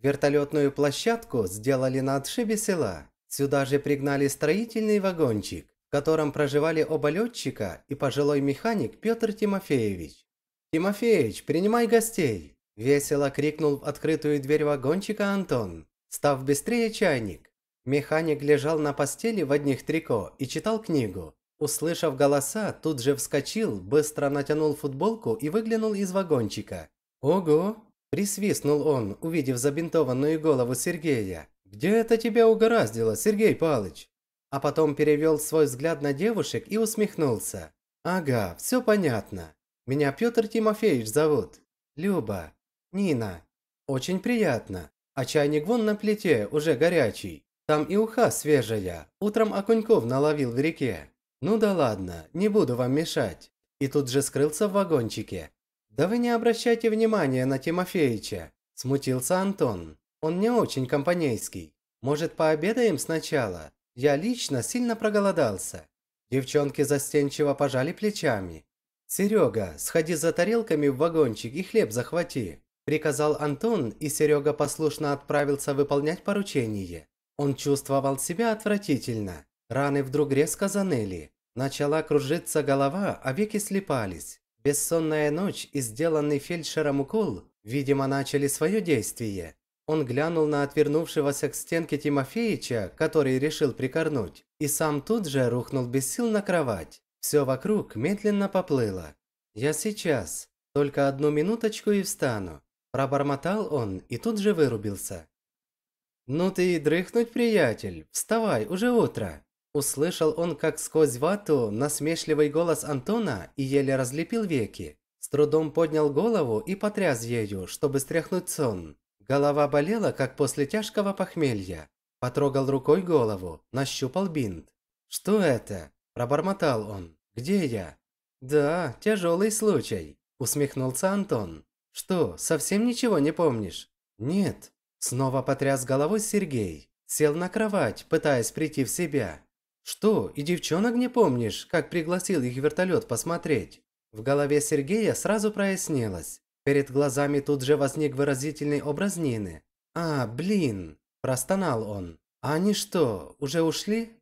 Вертолетную площадку сделали на отшибе села. Сюда же пригнали строительный вагончик, в котором проживали оба летчика и пожилой механик Петр Тимофеевич. «Тимофеевич, принимай гостей!» – весело крикнул в открытую дверь вагончика Антон, став быстрее чайник. Механик лежал на постели в одних трико и читал книгу. Услышав голоса, тут же вскочил, быстро натянул футболку и выглянул из вагончика. «Ого!» – присвистнул он, увидев забинтованную голову Сергея. «Где это тебя угораздило, Сергей Палыч?» А потом перевел свой взгляд на девушек и усмехнулся. «Ага, все понятно. Меня Петр Тимофеевич зовут. Люба. Нина. Очень приятно. А чайник вон на плите, уже горячий. Там и уха свежая. Утром окуньков наловил в реке». «Ну да ладно, не буду вам мешать». И тут же скрылся в вагончике. «Да вы не обращайте внимания на Тимофеича», – смутился Антон. «Он не очень компанейский. Может, пообедаем сначала? Я лично сильно проголодался». Девчонки застенчиво пожали плечами. «Серега, сходи за тарелками в вагончик и хлеб захвати», – приказал Антон, и Серега послушно отправился выполнять поручение. Он чувствовал себя отвратительно. Раны вдруг резко заныли. Начала кружиться голова, а веки слепались. Бессонная ночь и сделанный фельдшером укол, видимо, начали свое действие. Он глянул на отвернувшегося к стенке Тимофеича, который решил прикорнуть, и сам тут же рухнул без сил на кровать. Все вокруг медленно поплыло. «Я сейчас. Только одну минуточку и встану». Пробормотал он и тут же вырубился. «Ну ты и дрыхнуть, приятель. Вставай, уже утро». Услышал он, как сквозь вату, насмешливый голос Антона и еле разлепил веки. С трудом поднял голову и потряс ею, чтобы стряхнуть сон. Голова болела, как после тяжкого похмелья. Потрогал рукой голову, нащупал бинт. «Что это?» – пробормотал он. «Где я?» «Да, тяжелый случай», – усмехнулся Антон. «Что, совсем ничего не помнишь?» «Нет». Снова потряс головой Сергей. Сел на кровать, пытаясь прийти в себя. Что, и девчонок не помнишь, как пригласил их вертолет посмотреть? В голове Сергея сразу прояснилось. Перед глазами тут же возник выразительный образ Нины. «А, блин!» – простонал он. «А они что, уже ушли?»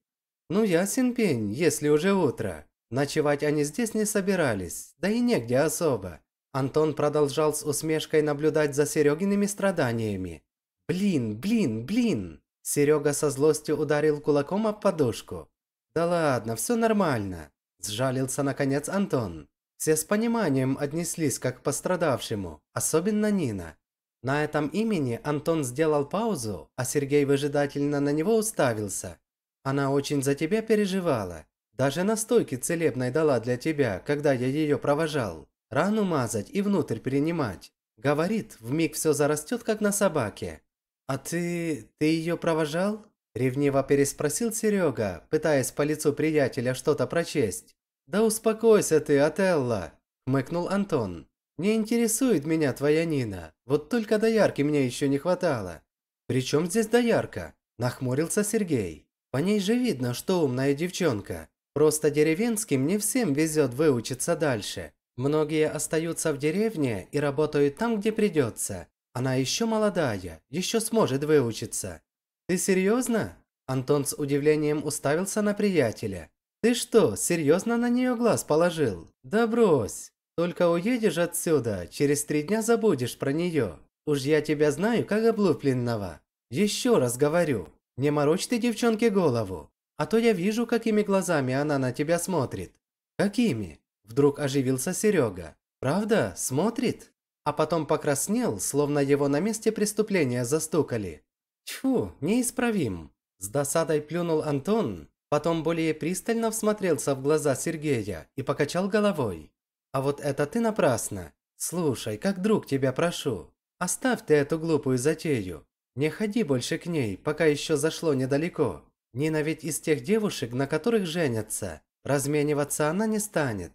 «Ну, ясен пень, если уже утро. Ночевать они здесь не собирались, да и негде особо». Антон продолжал с усмешкой наблюдать за Серегиными страданиями. «Блин, блин, блин!» Серега со злостью ударил кулаком об подушку. «Да ладно, все нормально», – сжалился наконец Антон. Все с пониманием отнеслись как к пострадавшему, особенно Нина. На этом имени Антон сделал паузу, а Сергей выжидательно на него уставился. «Она очень за тебя переживала. Даже настойки целебной дала для тебя, когда я ее провожал. Рану мазать и внутрь перенимать. Говорит, в миг все зарастет, как на собаке. А ты... ты ее провожал?» Ревниво переспросил Серега, пытаясь по лицу приятеля что-то прочесть. «Да успокойся ты, Отелло!» – хмыкнул Антон. «Не интересует меня твоя Нина. Вот только доярки мне еще не хватало». «При чем здесь доярка?» – нахмурился Сергей. «По ней же видно, что умная девчонка. Просто деревенским не всем везет выучиться дальше. Многие остаются в деревне и работают там, где придется. Она еще молодая, еще сможет выучиться. «Ты серьезно?» Антон с удивлением уставился на приятеля. «Ты что, серьезно на нее глаз положил? Да брось! Только уедешь отсюда, через три дня забудешь про нее. Уж я тебя знаю, как облупленного. Еще раз говорю, не морочь ты девчонке голову, а то я вижу, какими глазами она на тебя смотрит». «Какими?» – вдруг оживился Серега. «Правда, смотрит?» А потом покраснел, словно его на месте преступления застукали. Тьфу, неисправим. С досадой плюнул Антон, потом более пристально всмотрелся в глаза Сергея и покачал головой. А вот это ты напрасно. Слушай, как друг тебя прошу, оставь ты эту глупую затею. Не ходи больше к ней, пока еще зашло недалеко. Нина ведь из тех девушек, на которых женятся. Размениваться она не станет.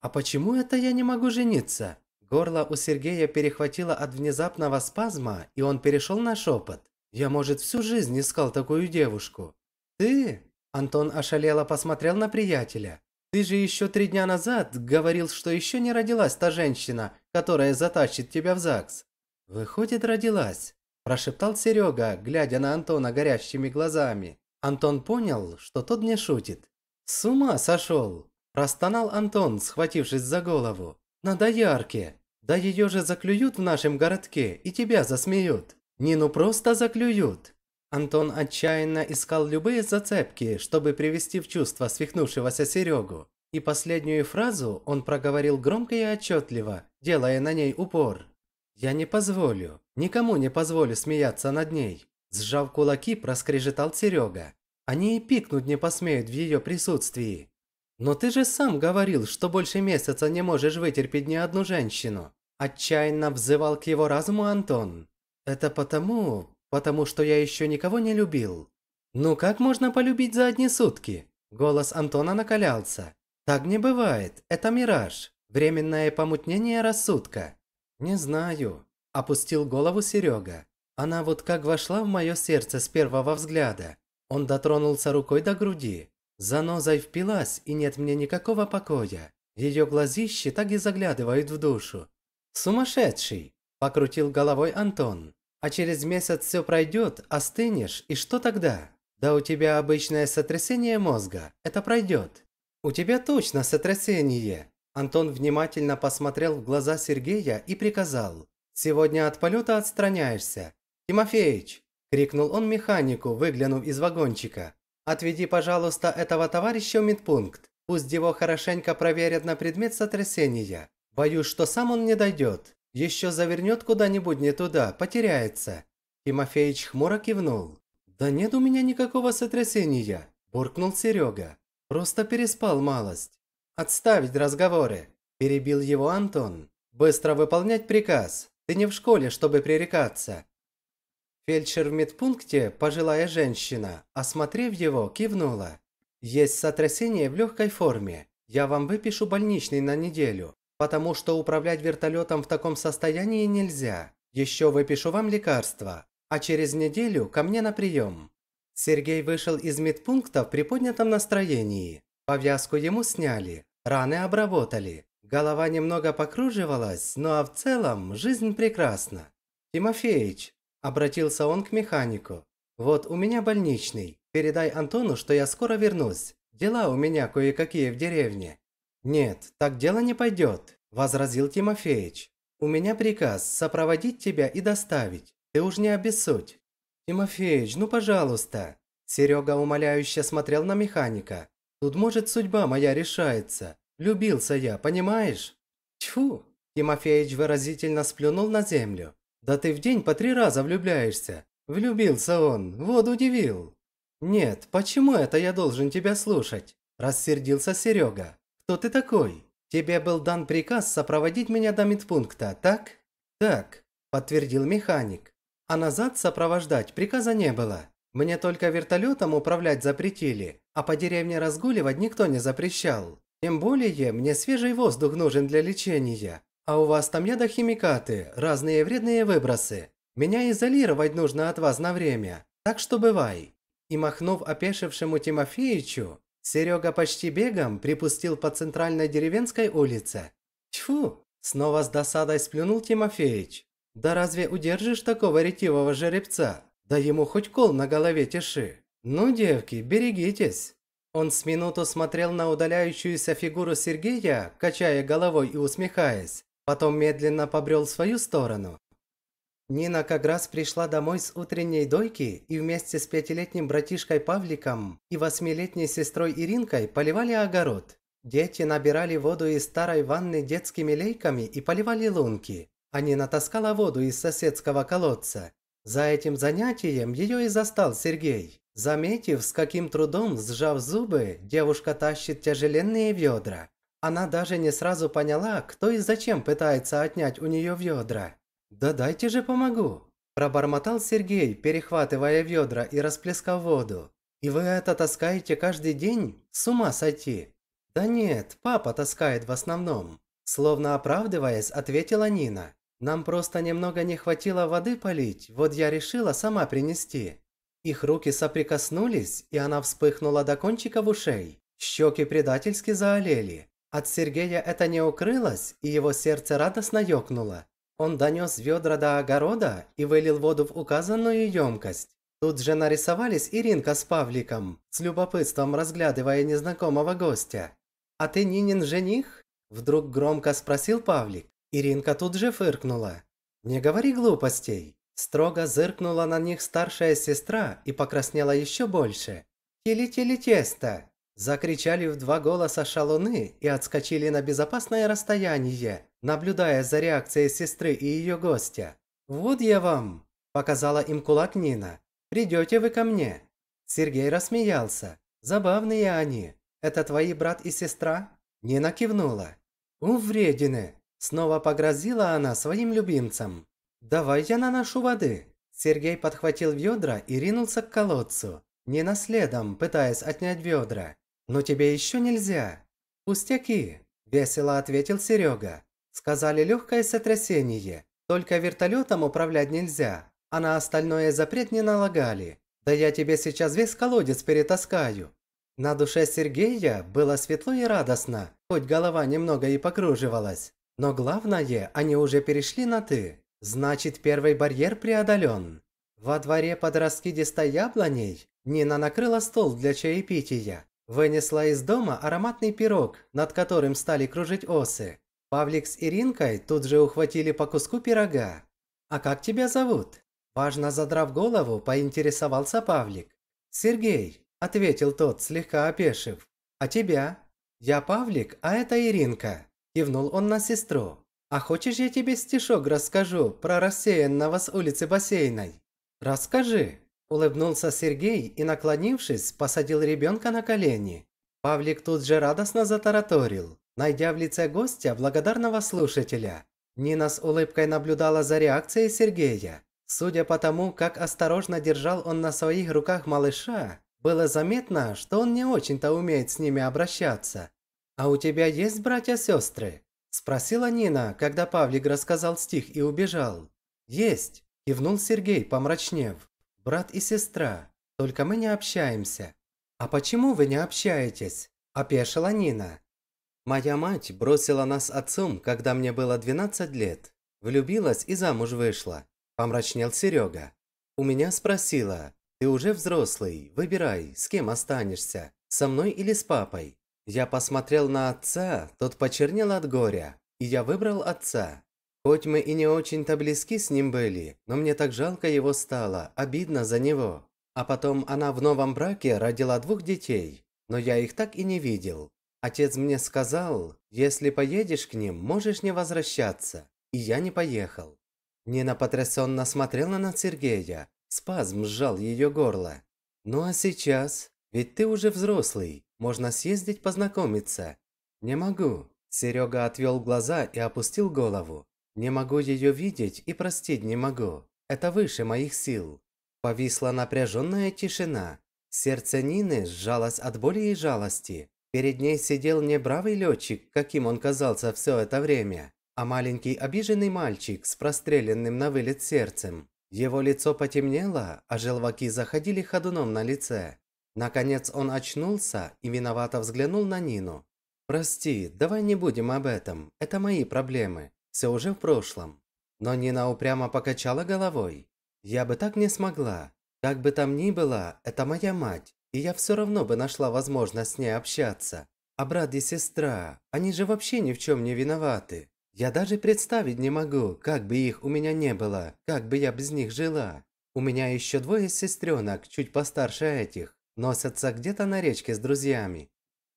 А почему это я не могу жениться? Горло у Сергея перехватило от внезапного спазма, и он перешел на шепот. Я, может, всю жизнь искал такую девушку. Ты? Антон ошалело посмотрел на приятеля. Ты же еще три дня назад говорил, что еще не родилась та женщина, которая затащит тебя в ЗАГС. Выходит, родилась, прошептал Серега, глядя на Антона горящими глазами. Антон понял, что тот не шутит. С ума сошел! Простонал Антон, схватившись за голову. На доярке! Да ее же заклюют в нашем городке и тебя засмеют. Нину просто заклюют. Антон отчаянно искал любые зацепки, чтобы привести в чувство свихнувшегося Серегу. И последнюю фразу он проговорил громко и отчетливо, делая на ней упор. «Я не позволю, никому не позволю смеяться над ней», – сжав кулаки, проскрежетал Серега. «Они и пикнуть не посмеют в ее присутствии». «Но ты же сам говорил, что больше месяца не можешь вытерпеть ни одну женщину», – отчаянно взывал к его разуму Антон. Это потому, потому что я еще никого не любил. Ну как можно полюбить за одни сутки? Голос Антона накалялся. Так не бывает, это мираж, временное помутнение рассудка. Не знаю, опустил голову Серега. Она вот как вошла в мое сердце с первого взгляда. Он дотронулся рукой до груди. Занозой впилась, и нет мне никакого покоя. Ее глазищи так и заглядывают в душу. Сумасшедший! Покрутил головой Антон. А через месяц все пройдет, остынешь, и что тогда? Да у тебя обычное сотрясение мозга, это пройдет. У тебя точно сотрясение. Антон внимательно посмотрел в глаза Сергея и приказал. «Сегодня от полета отстраняешься. Тимофеич!» – крикнул он механику, выглянув из вагончика. «Отведи, пожалуйста, этого товарища в медпункт. Пусть его хорошенько проверят на предмет сотрясения. Боюсь, что сам он не дойдет. Еще завернет куда-нибудь не туда, потеряется. Тимофеич хмуро кивнул. Да нет у меня никакого сотрясения, буркнул Серега. Просто переспал малость. Отставить разговоры, перебил его Антон. Быстро выполнять приказ. Ты не в школе, чтобы пререкаться. Фельдшер в медпункте, пожилая женщина, осмотрев его, кивнула. «Есть сотрясение в легкой форме. Я вам выпишу больничный на неделю потому что управлять вертолетом в таком состоянии нельзя. Еще выпишу вам лекарства, а через неделю ко мне на прием». Сергей вышел из медпункта в приподнятом настроении. Повязку ему сняли, раны обработали. Голова немного покруживалась, но а в целом жизнь прекрасна. «Тимофеич», – обратился он к механику, – «вот у меня больничный. Передай Антону, что я скоро вернусь. Дела у меня кое-какие в деревне». «Нет, так дело не пойдет», – возразил Тимофеич. «У меня приказ сопроводить тебя и доставить. Ты уж не обессудь». «Тимофеич, ну пожалуйста». Серега умоляюще смотрел на механика. «Тут, может, судьба моя решается. Любился я, понимаешь?» «Тьфу!» Тимофеич выразительно сплюнул на землю. «Да ты в день по три раза влюбляешься. Влюбился он, вот удивил». «Нет, почему это я должен тебя слушать?» – рассердился Серега. «Кто ты такой? Тебе был дан приказ сопроводить меня до медпункта, так?» «Так», – подтвердил механик. «А назад сопровождать приказа не было. Мне только вертолетом управлять запретили, а по деревне разгуливать никто не запрещал. Тем более, мне свежий воздух нужен для лечения. А у вас там ядохимикаты, разные вредные выбросы. Меня изолировать нужно от вас на время, так что бывай». И махнув опешившему Тимофеичу, Серега почти бегом припустил по центральной деревенской улице. Тьфу! Снова с досадой сплюнул Тимофеич. Да разве удержишь такого ретивого жеребца? Да ему хоть кол на голове тиши. Ну, девки, берегитесь. Он с минуту смотрел на удаляющуюся фигуру Сергея, качая головой и усмехаясь. Потом медленно побрел в свою сторону, Нина как раз пришла домой с утренней дойки и вместе с пятилетним братишкой Павликом и восьмилетней сестрой Иринкой поливали огород. Дети набирали воду из старой ванны детскими лейками и поливали лунки, а Нина таскала воду из соседского колодца. За этим занятием ее и застал Сергей. Заметив, с каким трудом, сжав зубы, девушка тащит тяжеленные вёдра. Она даже не сразу поняла, кто и зачем пытается отнять у неё вёдра. «Да дайте же помогу!» Пробормотал Сергей, перехватывая ведра и расплескав воду. «И вы это таскаете каждый день? С ума сойти!» «Да нет, папа таскает в основном», – словно оправдываясь, ответила Нина. «Нам просто немного не хватило воды полить, вот я решила сама принести». Их руки соприкоснулись, и она вспыхнула до кончиков ушей. Щеки предательски заолели. От Сергея это не укрылось, и его сердце радостно ёкнуло. Он донес ведра до огорода и вылил воду в указанную емкость. Тут же нарисовались Иринка с Павликом, с любопытством разглядывая незнакомого гостя. «А ты Нинин жених?» – вдруг громко спросил Павлик. Иринка тут же фыркнула. «Не говори глупостей!» Строго зыркнула на них старшая сестра и покраснела еще больше. «Тили-тили тесто!» Закричали в два голоса шалуны и отскочили на безопасное расстояние, наблюдая за реакцией сестры и ее гостя. «Вот я вам!» – показала им кулак Нина. «Придете вы ко мне!» Сергей рассмеялся. «Забавные они. Это твои брат и сестра?» Нина кивнула. Увредины. Снова погрозила она своим любимцам. «Давай я наношу воды!» Сергей подхватил ведра и ринулся к колодцу, не следом, пытаясь отнять ведра. «Но тебе еще нельзя!» «Пустяки!» – весело ответил Серега. «Сказали легкое сотрясение. Только вертолетом управлять нельзя, а на остальное запрет не налагали. Да я тебе сейчас весь колодец перетаскаю». На душе Сергея было светло и радостно, хоть голова немного и покруживалась. Но главное, они уже перешли на «ты». Значит, первый барьер преодолен. Во дворе под раскидистой яблоней Нина накрыла стол для чаепития Вынесла из дома ароматный пирог, над которым стали кружить осы. Павлик с Иринкой тут же ухватили по куску пирога. «А как тебя зовут?» Важно задрав голову, поинтересовался Павлик. «Сергей», – ответил тот, слегка опешив. «А тебя?» «Я Павлик, а это Иринка», – кивнул он на сестру. «А хочешь, я тебе стишок расскажу про рассеянного с улицы бассейной?» «Расскажи», Улыбнулся Сергей и, наклонившись, посадил ребенка на колени. Павлик тут же радостно затараторил, найдя в лице гостя благодарного слушателя. Нина с улыбкой наблюдала за реакцией Сергея. Судя по тому, как осторожно держал он на своих руках малыша, было заметно, что он не очень-то умеет с ними обращаться. «А у тебя есть братья-сестры?» – спросила Нина, когда Павлик рассказал стих и убежал. «Есть!» – кивнул Сергей, помрачнев брат и сестра, только мы не общаемся». «А почему вы не общаетесь?» – опешила Нина. «Моя мать бросила нас отцом, когда мне было 12 лет. Влюбилась и замуж вышла», – помрачнел Серега. «У меня спросила, ты уже взрослый, выбирай, с кем останешься, со мной или с папой?» Я посмотрел на отца, тот почернел от горя, и я выбрал отца. Хоть мы и не очень-то близки с ним были, но мне так жалко его стало, обидно за него. А потом она в новом браке родила двух детей, но я их так и не видел. Отец мне сказал, если поедешь к ним, можешь не возвращаться. И я не поехал. Нина потрясенно смотрела на Сергея. Спазм сжал ее горло. «Ну а сейчас? Ведь ты уже взрослый. Можно съездить познакомиться». «Не могу». Серега отвел глаза и опустил голову. Не могу ее видеть и простить не могу. Это выше моих сил. Повисла напряженная тишина. Сердце Нины сжалось от боли и жалости. Перед ней сидел не бравый летчик, каким он казался все это время, а маленький обиженный мальчик с простреленным на вылет сердцем. Его лицо потемнело, а желваки заходили ходуном на лице. Наконец он очнулся и виновато взглянул на Нину. «Прости, давай не будем об этом, это мои проблемы все уже в прошлом. Но Нина упрямо покачала головой. «Я бы так не смогла. Как бы там ни было, это моя мать, и я все равно бы нашла возможность с ней общаться. А брат и сестра, они же вообще ни в чем не виноваты. Я даже представить не могу, как бы их у меня не было, как бы я без них жила. У меня еще двое сестренок, чуть постарше этих, носятся где-то на речке с друзьями.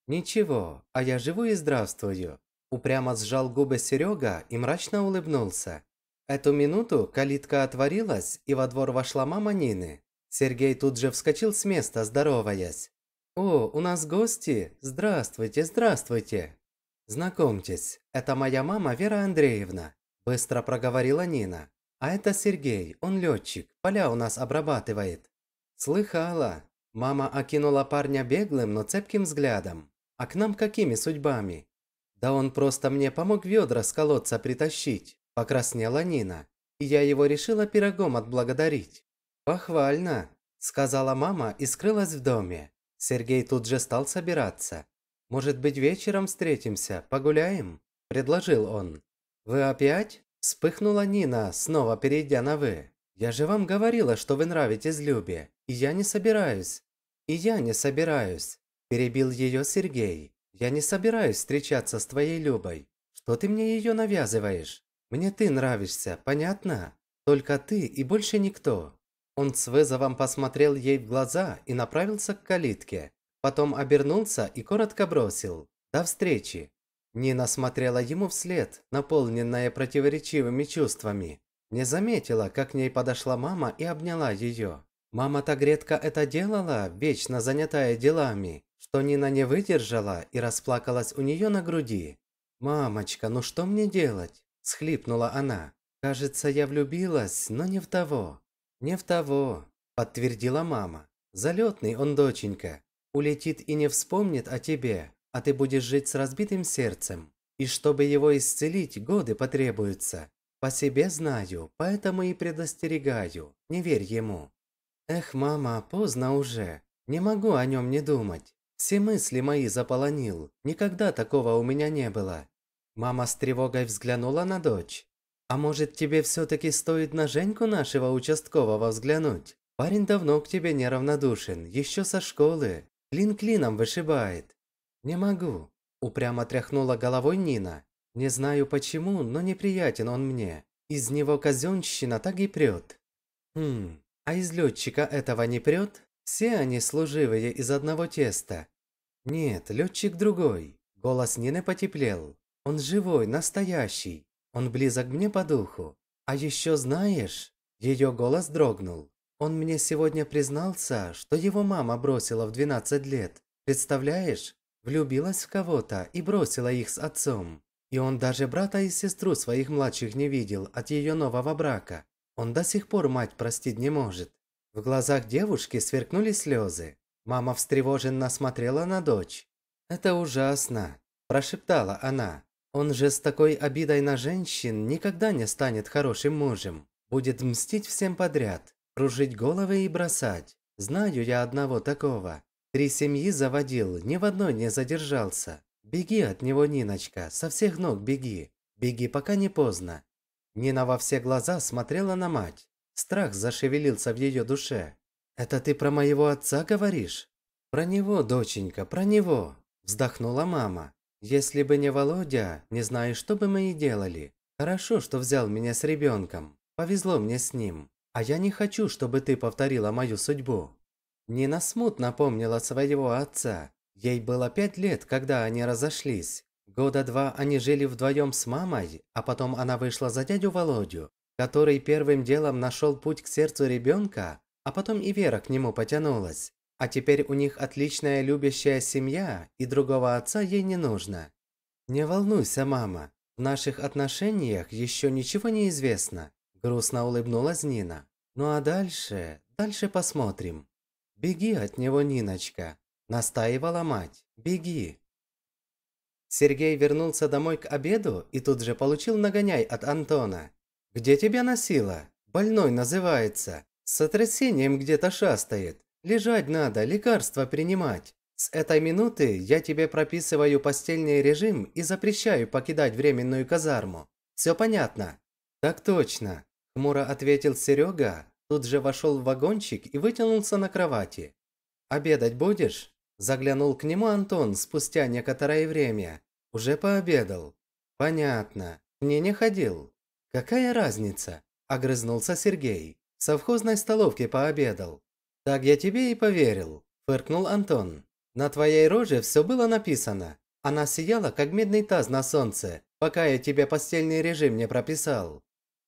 Ничего, а я живу и здравствую. Упрямо сжал губы Серега и мрачно улыбнулся. Эту минуту калитка отворилась, и во двор вошла мама Нины. Сергей тут же вскочил с места, здороваясь. «О, у нас гости! Здравствуйте, здравствуйте!» «Знакомьтесь, это моя мама Вера Андреевна», – быстро проговорила Нина. «А это Сергей, он летчик, поля у нас обрабатывает». «Слыхала». Мама окинула парня беглым, но цепким взглядом. «А к нам какими судьбами?» «Да он просто мне помог ведра с колодца притащить», – покраснела Нина. И я его решила пирогом отблагодарить. «Похвально», – сказала мама и скрылась в доме. Сергей тут же стал собираться. «Может быть, вечером встретимся, погуляем?» – предложил он. «Вы опять?» – вспыхнула Нина, снова перейдя на «вы». «Я же вам говорила, что вы нравитесь Любе, и я не собираюсь». «И я не собираюсь», – перебил ее Сергей. Я не собираюсь встречаться с твоей Любой. Что ты мне ее навязываешь? Мне ты нравишься, понятно? Только ты и больше никто». Он с вызовом посмотрел ей в глаза и направился к калитке. Потом обернулся и коротко бросил «До встречи». Нина смотрела ему вслед, наполненная противоречивыми чувствами. Не заметила, как к ней подошла мама и обняла ее. Мама так редко это делала, вечно занятая делами что Нина не выдержала и расплакалась у нее на груди. «Мамочка, ну что мне делать?» – схлипнула она. «Кажется, я влюбилась, но не в того». «Не в того», – подтвердила мама. «Залетный он, доченька. Улетит и не вспомнит о тебе, а ты будешь жить с разбитым сердцем. И чтобы его исцелить, годы потребуются. По себе знаю, поэтому и предостерегаю. Не верь ему». «Эх, мама, поздно уже. Не могу о нем не думать. Все мысли мои заполонил. Никогда такого у меня не было. Мама с тревогой взглянула на дочь. «А может, тебе все-таки стоит на Женьку нашего участкового взглянуть? Парень давно к тебе неравнодушен, еще со школы. Клин клином вышибает». «Не могу», – упрямо тряхнула головой Нина. «Не знаю почему, но неприятен он мне. Из него казенщина так и прет». «Хм, а из летчика этого не прет?» Все они служивые из одного теста. Нет, летчик другой. Голос Нины потеплел. Он живой, настоящий. Он близок мне по духу. А еще знаешь... Ее голос дрогнул. Он мне сегодня признался, что его мама бросила в 12 лет. Представляешь? Влюбилась в кого-то и бросила их с отцом. И он даже брата и сестру своих младших не видел от ее нового брака. Он до сих пор мать простить не может. В глазах девушки сверкнули слезы. Мама встревоженно смотрела на дочь. «Это ужасно», – прошептала она. «Он же с такой обидой на женщин никогда не станет хорошим мужем. Будет мстить всем подряд, кружить головы и бросать. Знаю я одного такого. Три семьи заводил, ни в одной не задержался. Беги от него, Ниночка, со всех ног беги. Беги, пока не поздно». Нина во все глаза смотрела на мать. Страх зашевелился в ее душе. «Это ты про моего отца говоришь?» «Про него, доченька, про него!» Вздохнула мама. «Если бы не Володя, не знаю, что бы мы и делали. Хорошо, что взял меня с ребенком. Повезло мне с ним. А я не хочу, чтобы ты повторила мою судьбу». Нина смутно помнила своего отца. Ей было пять лет, когда они разошлись. Года два они жили вдвоем с мамой, а потом она вышла за дядю Володю который первым делом нашел путь к сердцу ребенка, а потом и Вера к нему потянулась. А теперь у них отличная любящая семья, и другого отца ей не нужно. «Не волнуйся, мама, в наших отношениях еще ничего не известно», – грустно улыбнулась Нина. «Ну а дальше, дальше посмотрим». «Беги от него, Ниночка», – настаивала мать. «Беги». Сергей вернулся домой к обеду и тут же получил нагоняй от Антона. «Где тебя носило? Больной называется. С сотрясением где-то шастает. Лежать надо, лекарства принимать. С этой минуты я тебе прописываю постельный режим и запрещаю покидать временную казарму. Все понятно?» «Так точно», – хмуро ответил Серега, тут же вошел в вагончик и вытянулся на кровати. «Обедать будешь?» Заглянул к нему Антон спустя некоторое время. Уже пообедал. «Понятно. К не ходил. «Какая разница?» – огрызнулся Сергей. «В совхозной столовке пообедал». «Так я тебе и поверил», – фыркнул Антон. «На твоей роже все было написано. Она сияла, как медный таз на солнце, пока я тебе постельный режим не прописал».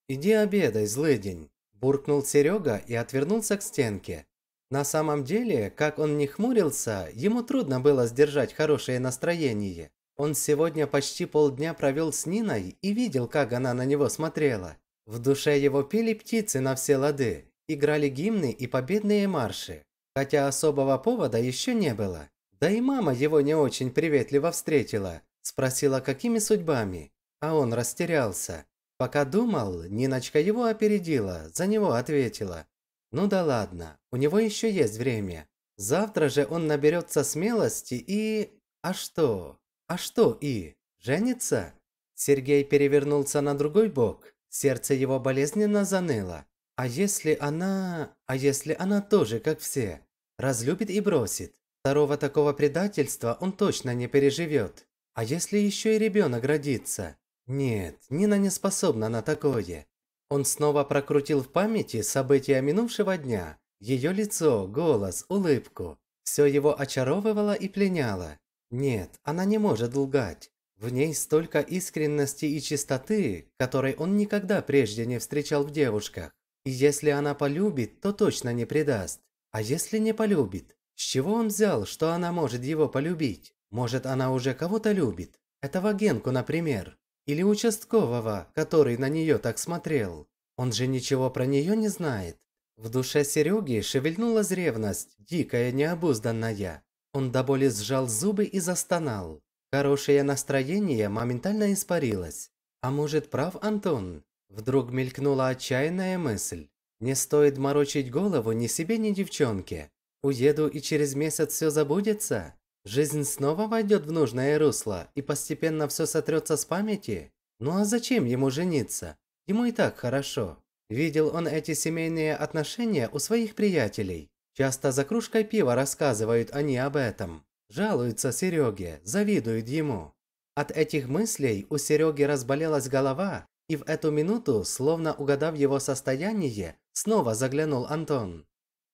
«Иди обедай, злыдень», – буркнул Серега и отвернулся к стенке. На самом деле, как он не хмурился, ему трудно было сдержать хорошее настроение. Он сегодня почти полдня провел с Ниной и видел, как она на него смотрела. В душе его пели птицы на все лады, играли гимны и победные марши. Хотя особого повода еще не было. Да и мама его не очень приветливо встретила. Спросила, какими судьбами. А он растерялся. Пока думал, Ниночка его опередила, за него ответила. Ну да ладно, у него еще есть время. Завтра же он наберется смелости и... А что? А что и? Женится? Сергей перевернулся на другой бок. Сердце его болезненно заныло. А если она... А если она тоже, как все? Разлюбит и бросит. Второго такого предательства он точно не переживет. А если еще и ребенок родится? Нет, Нина не способна на такое. Он снова прокрутил в памяти события минувшего дня. Ее лицо, голос, улыбку. Все его очаровывало и пленяло. Нет, она не может лгать. В ней столько искренности и чистоты, которой он никогда прежде не встречал в девушках. И если она полюбит, то точно не предаст. А если не полюбит? С чего он взял, что она может его полюбить? Может, она уже кого-то любит? Этого Генку, например. Или участкового, который на нее так смотрел. Он же ничего про нее не знает. В душе Сереги шевельнулась ревность, дикая, необузданная. Он до боли сжал зубы и застонал. Хорошее настроение моментально испарилось. А может, прав Антон? Вдруг мелькнула отчаянная мысль. Не стоит морочить голову ни себе, ни девчонке. Уеду и через месяц все забудется. Жизнь снова войдет в нужное русло и постепенно все сотрется с памяти. Ну а зачем ему жениться? Ему и так хорошо. Видел он эти семейные отношения у своих приятелей. Часто за кружкой пива рассказывают они об этом. Жалуются Сереге, завидуют ему. От этих мыслей у Сереги разболелась голова, и в эту минуту, словно угадав его состояние, снова заглянул Антон.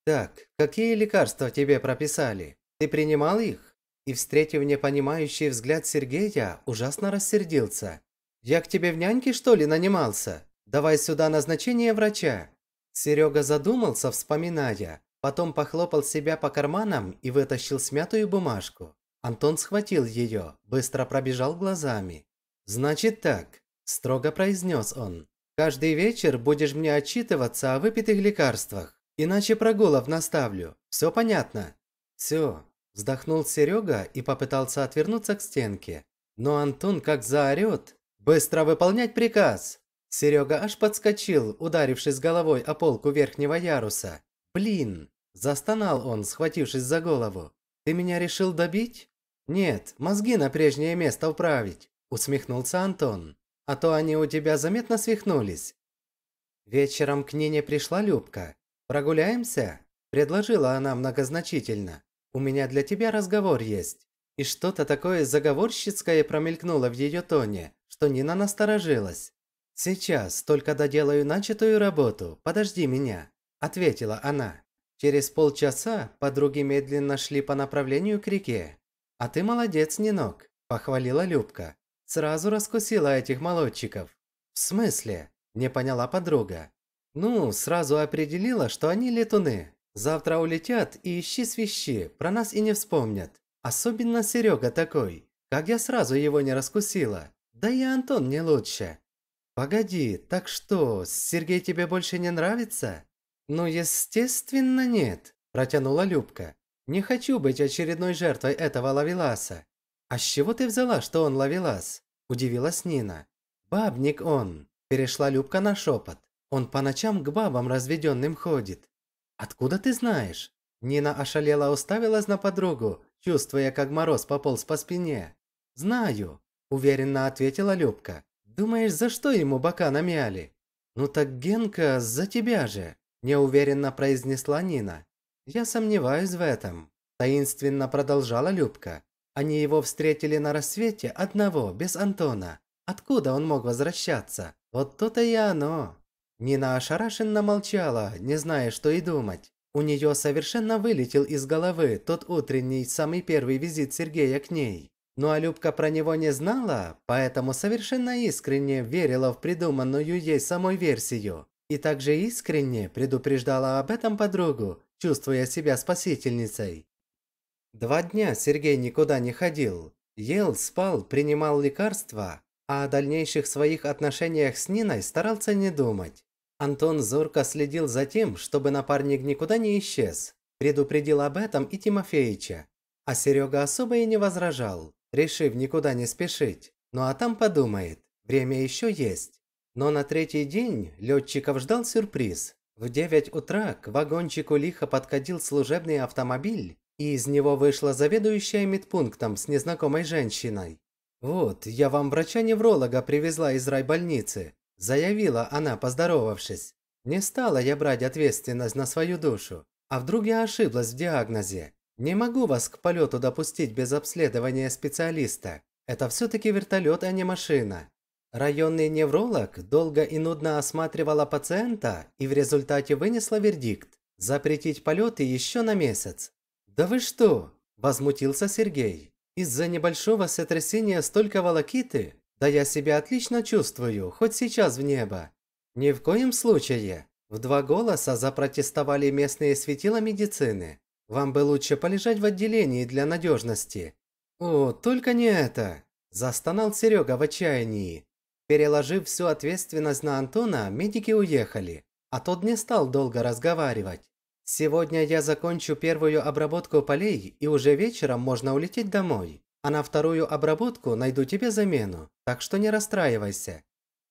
«Так, какие лекарства тебе прописали? Ты принимал их?» И, встретив непонимающий взгляд Сергея, ужасно рассердился. «Я к тебе в няньке, что ли, нанимался? Давай сюда назначение врача!» Серега задумался, вспоминая, Потом похлопал себя по карманам и вытащил смятую бумажку. Антон схватил ее, быстро пробежал глазами. «Значит так», – строго произнес он. «Каждый вечер будешь мне отчитываться о выпитых лекарствах, иначе прогулов наставлю. Все понятно?» «Все», – вздохнул Серега и попытался отвернуться к стенке. Но Антон как заорет. «Быстро выполнять приказ!» Серега аж подскочил, ударившись головой о полку верхнего яруса. «Блин!» – застонал он, схватившись за голову. «Ты меня решил добить?» «Нет, мозги на прежнее место управить», – усмехнулся Антон. «А то они у тебя заметно свихнулись». Вечером к Нине пришла Любка. «Прогуляемся?» – предложила она многозначительно. «У меня для тебя разговор есть». И что-то такое заговорщицкое промелькнуло в ее тоне, что Нина насторожилась. «Сейчас, только доделаю начатую работу, подожди меня». – ответила она. Через полчаса подруги медленно шли по направлению к реке. «А ты молодец, Нинок», – похвалила Любка. Сразу раскусила этих молодчиков. «В смысле?» – не поняла подруга. «Ну, сразу определила, что они летуны. Завтра улетят и ищи свищи, про нас и не вспомнят. Особенно Серега такой. Как я сразу его не раскусила. Да и Антон не лучше». «Погоди, так что, Сергей тебе больше не нравится?» «Ну, естественно, нет», – протянула Любка. «Не хочу быть очередной жертвой этого лавеласа». «А с чего ты взяла, что он лавелас?» – удивилась Нина. «Бабник он», – перешла Любка на шепот. «Он по ночам к бабам разведенным ходит». «Откуда ты знаешь?» Нина ошалела уставилась на подругу, чувствуя, как мороз пополз по спине. «Знаю», – уверенно ответила Любка. «Думаешь, за что ему бока намяли?» «Ну так Генка за тебя же!» неуверенно произнесла Нина. Я сомневаюсь в этом, таинственно продолжала Любка. Они его встретили на рассвете одного, без Антона. Откуда он мог возвращаться? Вот то-то и оно. Нина ошарашенно молчала, не зная, что и думать. У нее совершенно вылетел из головы тот утренний, самый первый визит Сергея к ней. Ну а Любка про него не знала, поэтому совершенно искренне верила в придуманную ей самой версию. И также искренне предупреждала об этом подругу, чувствуя себя спасительницей. Два дня Сергей никуда не ходил. Ел, спал, принимал лекарства, а о дальнейших своих отношениях с Ниной старался не думать. Антон зорко следил за тем, чтобы напарник никуда не исчез. Предупредил об этом и Тимофеича. А Серега особо и не возражал, решив никуда не спешить. Ну а там подумает, время еще есть. Но на третий день летчиков ждал сюрприз. В 9 утра к вагончику лихо подкатил служебный автомобиль, и из него вышла заведующая медпунктом с незнакомой женщиной. «Вот, я вам врача-невролога привезла из райбольницы», – заявила она, поздоровавшись. «Не стала я брать ответственность на свою душу. А вдруг я ошиблась в диагнозе? Не могу вас к полету допустить без обследования специалиста. Это все-таки вертолет, а не машина. Районный невролог долго и нудно осматривала пациента и в результате вынесла вердикт – запретить полеты еще на месяц. «Да вы что?» – возмутился Сергей. «Из-за небольшого сотрясения столько волокиты? Да я себя отлично чувствую, хоть сейчас в небо». «Ни в коем случае!» – в два голоса запротестовали местные светила медицины. «Вам бы лучше полежать в отделении для надежности». «О, только не это!» – застонал Серега в отчаянии. Переложив всю ответственность на Антона, медики уехали, а тот не стал долго разговаривать. «Сегодня я закончу первую обработку полей, и уже вечером можно улететь домой. А на вторую обработку найду тебе замену, так что не расстраивайся».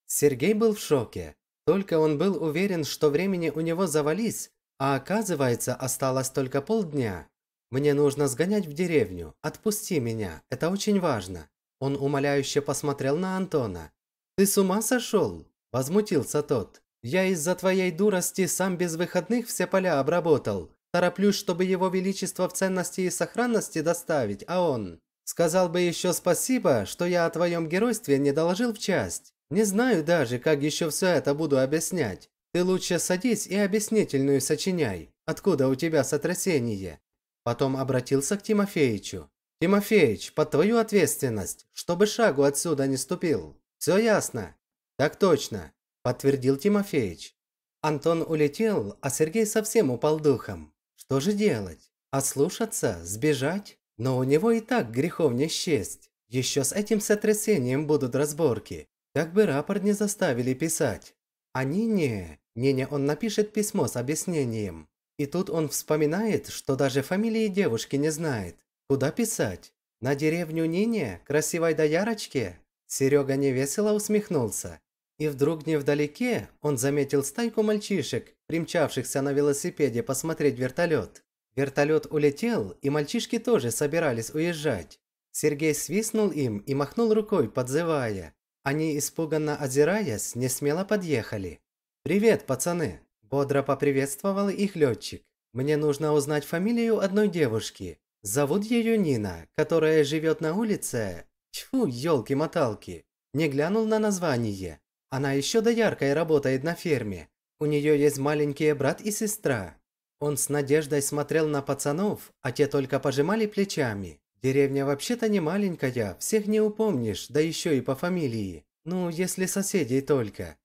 Сергей был в шоке. Только он был уверен, что времени у него завались, а оказывается, осталось только полдня. «Мне нужно сгонять в деревню. Отпусти меня. Это очень важно». Он умоляюще посмотрел на Антона. «Ты с ума сошел?» – возмутился тот. «Я из-за твоей дурости сам без выходных все поля обработал. Тороплюсь, чтобы его величество в ценности и сохранности доставить, а он...» «Сказал бы еще спасибо, что я о твоем геройстве не доложил в часть. Не знаю даже, как еще все это буду объяснять. Ты лучше садись и объяснительную сочиняй. Откуда у тебя сотрясение?» Потом обратился к Тимофеичу. «Тимофеич, под твою ответственность, чтобы шагу отсюда не ступил». Все ясно. Так точно, подтвердил Тимофеич. Антон улетел, а Сергей совсем упал духом. Что же делать? Ослушаться? Сбежать? Но у него и так грехов не счесть. Еще с этим сотрясением будут разборки. Как бы рапорт не заставили писать. А Нине... Нине он напишет письмо с объяснением. И тут он вспоминает, что даже фамилии девушки не знает. Куда писать? На деревню Нине? Красивой доярочке? Серега невесело усмехнулся. И вдруг невдалеке он заметил стайку мальчишек, примчавшихся на велосипеде посмотреть вертолет. Вертолет улетел, и мальчишки тоже собирались уезжать. Сергей свистнул им и махнул рукой, подзывая. Они, испуганно озираясь, не смело подъехали. «Привет, пацаны!» – бодро поприветствовал их летчик. «Мне нужно узнать фамилию одной девушки. Зовут ее Нина, которая живет на улице Тьфу, елки-моталки. Не глянул на название. Она еще до яркой работает на ферме. У нее есть маленькие брат и сестра. Он с надеждой смотрел на пацанов, а те только пожимали плечами. Деревня вообще-то не маленькая, всех не упомнишь, да еще и по фамилии. Ну, если соседей только.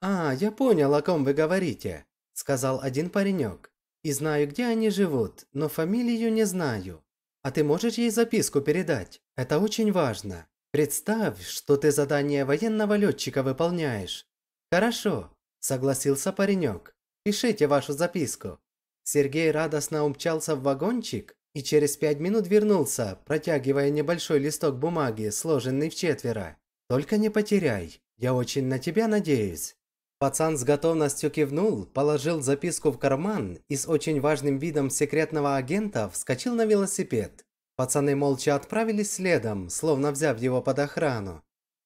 «А, я понял, о ком вы говорите», – сказал один паренек. «И знаю, где они живут, но фамилию не знаю. А ты можешь ей записку передать? Это очень важно. Представь, что ты задание военного летчика выполняешь. Хорошо, согласился паренек. Пишите вашу записку. Сергей радостно умчался в вагончик и через пять минут вернулся, протягивая небольшой листок бумаги, сложенный в четверо. Только не потеряй. Я очень на тебя надеюсь. Пацан с готовностью кивнул, положил записку в карман и с очень важным видом секретного агента вскочил на велосипед. Пацаны молча отправились следом, словно взяв его под охрану.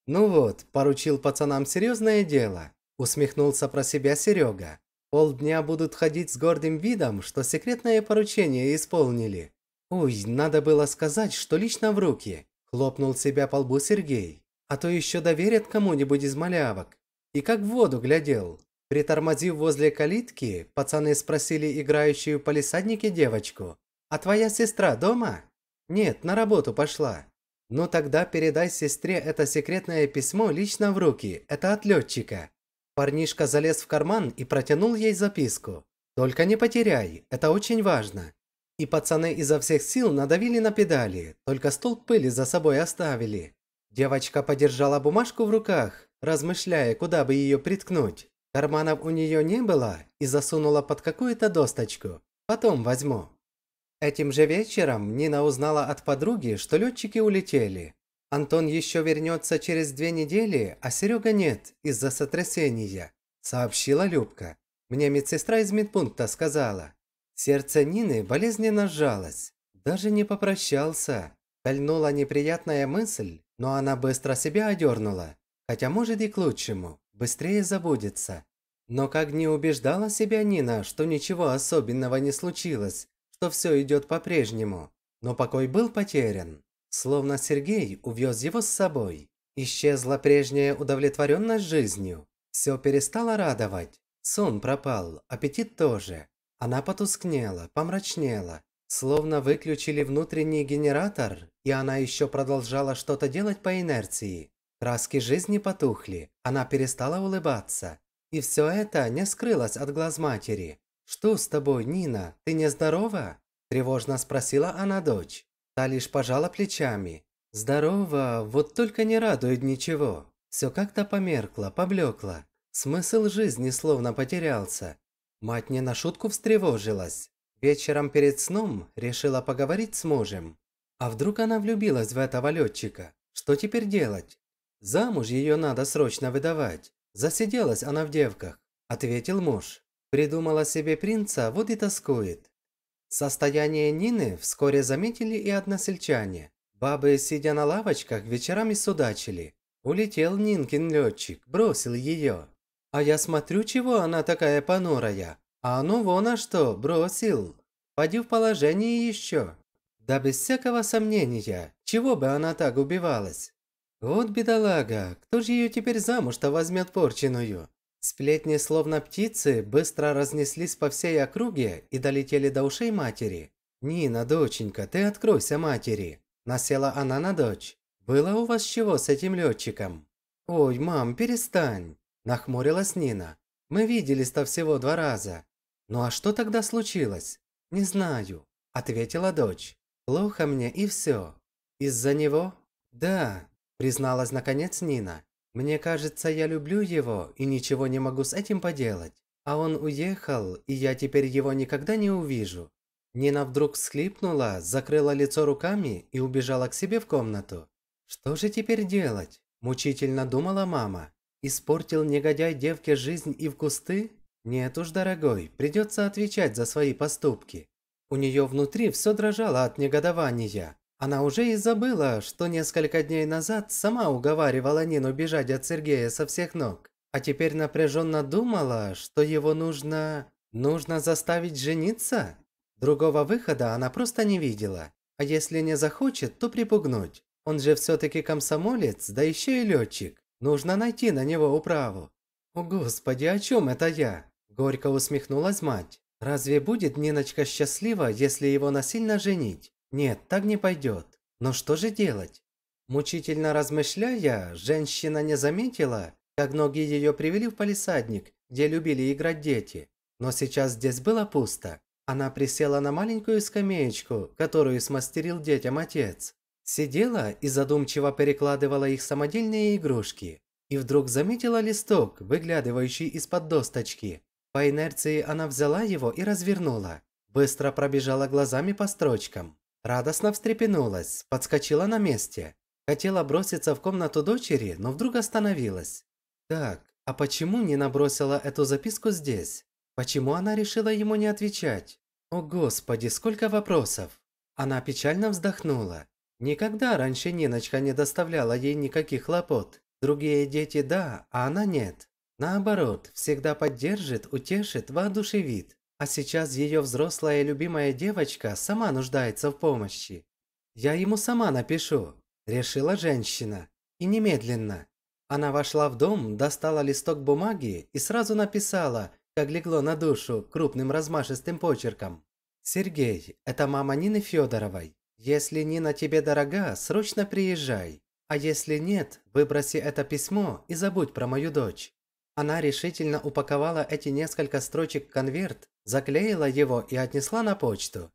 «Ну вот, поручил пацанам серьезное дело», – усмехнулся про себя Серега. «Полдня будут ходить с гордым видом, что секретное поручение исполнили». «Уй, надо было сказать, что лично в руки», – хлопнул себя по лбу Сергей. «А то еще доверят кому-нибудь из малявок» и как в воду глядел. Притормозив возле калитки, пацаны спросили играющую полисадники девочку, «А твоя сестра дома?» «Нет, на работу пошла». «Ну тогда передай сестре это секретное письмо лично в руки, это от летчика». Парнишка залез в карман и протянул ей записку. «Только не потеряй, это очень важно». И пацаны изо всех сил надавили на педали, только столб пыли за собой оставили. Девочка подержала бумажку в руках, размышляя, куда бы ее приткнуть. Карманов у нее не было и засунула под какую-то досточку. Потом возьму. Этим же вечером Нина узнала от подруги, что летчики улетели. Антон еще вернется через две недели, а Серега нет из-за сотрясения, сообщила Любка. Мне медсестра из медпункта сказала. Сердце Нины болезненно сжалось. Даже не попрощался. Кольнула неприятная мысль, но она быстро себя одернула, хотя может и к лучшему, быстрее забудется. Но как не убеждала себя Нина, что ничего особенного не случилось, что все идет по-прежнему, но покой был потерян. Словно Сергей увез его с собой. Исчезла прежняя удовлетворенность жизнью. Все перестало радовать. Сон пропал, аппетит тоже. Она потускнела, помрачнела. Словно выключили внутренний генератор и она еще продолжала что-то делать по инерции. Краски жизни потухли, она перестала улыбаться. И все это не скрылось от глаз матери. «Что с тобой, Нина? Ты нездорова?» – тревожно спросила она дочь. Та лишь пожала плечами. «Здорово, вот только не радует ничего. Все как-то померкло, поблекло. Смысл жизни словно потерялся. Мать не на шутку встревожилась. Вечером перед сном решила поговорить с мужем. А вдруг она влюбилась в этого летчика? Что теперь делать? Замуж ее надо срочно выдавать. Засиделась она в девках, ответил муж. Придумала себе принца, вот и тоскует. Состояние Нины вскоре заметили и односельчане. Бабы, сидя на лавочках, вечерами судачили. Улетел Нинкин летчик, бросил ее. А я смотрю, чего она такая понурая. А ну вон а что, бросил. Поди в положение еще. Да без всякого сомнения, чего бы она так убивалась? Вот бедолага, кто же ее теперь замуж-то возьмет порченую? Сплетни, словно птицы, быстро разнеслись по всей округе и долетели до ушей матери. «Нина, доченька, ты откройся матери!» Насела она на дочь. «Было у вас чего с этим летчиком?» «Ой, мам, перестань!» Нахмурилась Нина. «Мы виделись-то всего два раза. Ну а что тогда случилось?» «Не знаю», – ответила дочь. Плохо мне и все. Из-за него? Да, призналась наконец Нина. Мне кажется, я люблю его и ничего не могу с этим поделать. А он уехал, и я теперь его никогда не увижу. Нина вдруг всхлипнула, закрыла лицо руками и убежала к себе в комнату. Что же теперь делать? Мучительно думала мама. Испортил негодяй девке жизнь и в кусты? Нет уж, дорогой, придётся отвечать за свои поступки. У нее внутри все дрожало от негодования. Она уже и забыла, что несколько дней назад сама уговаривала Нину бежать от Сергея со всех ног. А теперь напряженно думала, что его нужно... Нужно заставить жениться? Другого выхода она просто не видела. А если не захочет, то припугнуть. Он же все-таки комсомолец, да еще и летчик. Нужно найти на него управу. «О господи, о чем это я?» – горько усмехнулась мать. Разве будет Ниночка счастлива, если его насильно женить? Нет, так не пойдет. Но что же делать? Мучительно размышляя, женщина не заметила, как ноги ее привели в палисадник, где любили играть дети. Но сейчас здесь было пусто. Она присела на маленькую скамеечку, которую смастерил детям отец. Сидела и задумчиво перекладывала их самодельные игрушки. И вдруг заметила листок, выглядывающий из-под досточки. По инерции она взяла его и развернула. Быстро пробежала глазами по строчкам. Радостно встрепенулась, подскочила на месте. Хотела броситься в комнату дочери, но вдруг остановилась. Так, а почему не набросила эту записку здесь? Почему она решила ему не отвечать? О господи, сколько вопросов! Она печально вздохнула. Никогда раньше Ниночка не доставляла ей никаких хлопот. Другие дети – да, а она – нет. Наоборот, всегда поддержит, утешит, воодушевит. А сейчас ее взрослая любимая девочка сама нуждается в помощи. «Я ему сама напишу», – решила женщина. И немедленно. Она вошла в дом, достала листок бумаги и сразу написала, как легло на душу, крупным размашистым почерком. «Сергей, это мама Нины Федоровой. Если Нина тебе дорога, срочно приезжай. А если нет, выброси это письмо и забудь про мою дочь. Она решительно упаковала эти несколько строчек в конверт, заклеила его и отнесла на почту.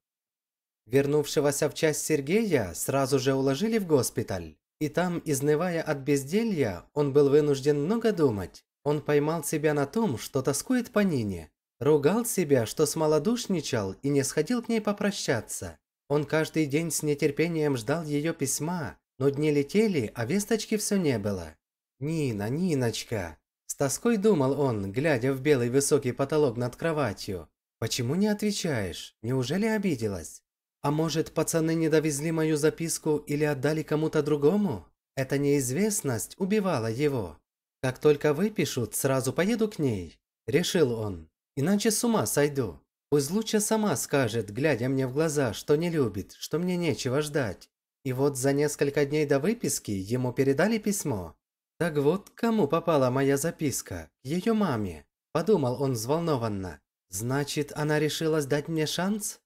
Вернувшегося в часть Сергея сразу же уложили в госпиталь. И там, изнывая от безделья, он был вынужден много думать. Он поймал себя на том, что тоскует по Нине. Ругал себя, что смолодушничал и не сходил к ней попрощаться. Он каждый день с нетерпением ждал ее письма, но дни летели, а весточки все не было. «Нина, Ниночка, с тоской думал он, глядя в белый высокий потолок над кроватью. «Почему не отвечаешь? Неужели обиделась? А может, пацаны не довезли мою записку или отдали кому-то другому? Эта неизвестность убивала его. Как только выпишут, сразу поеду к ней», – решил он. «Иначе с ума сойду. Пусть лучше сама скажет, глядя мне в глаза, что не любит, что мне нечего ждать. И вот за несколько дней до выписки ему передали письмо. «Так вот, кому попала моя записка? Ее маме!» – подумал он взволнованно. «Значит, она решилась дать мне шанс?»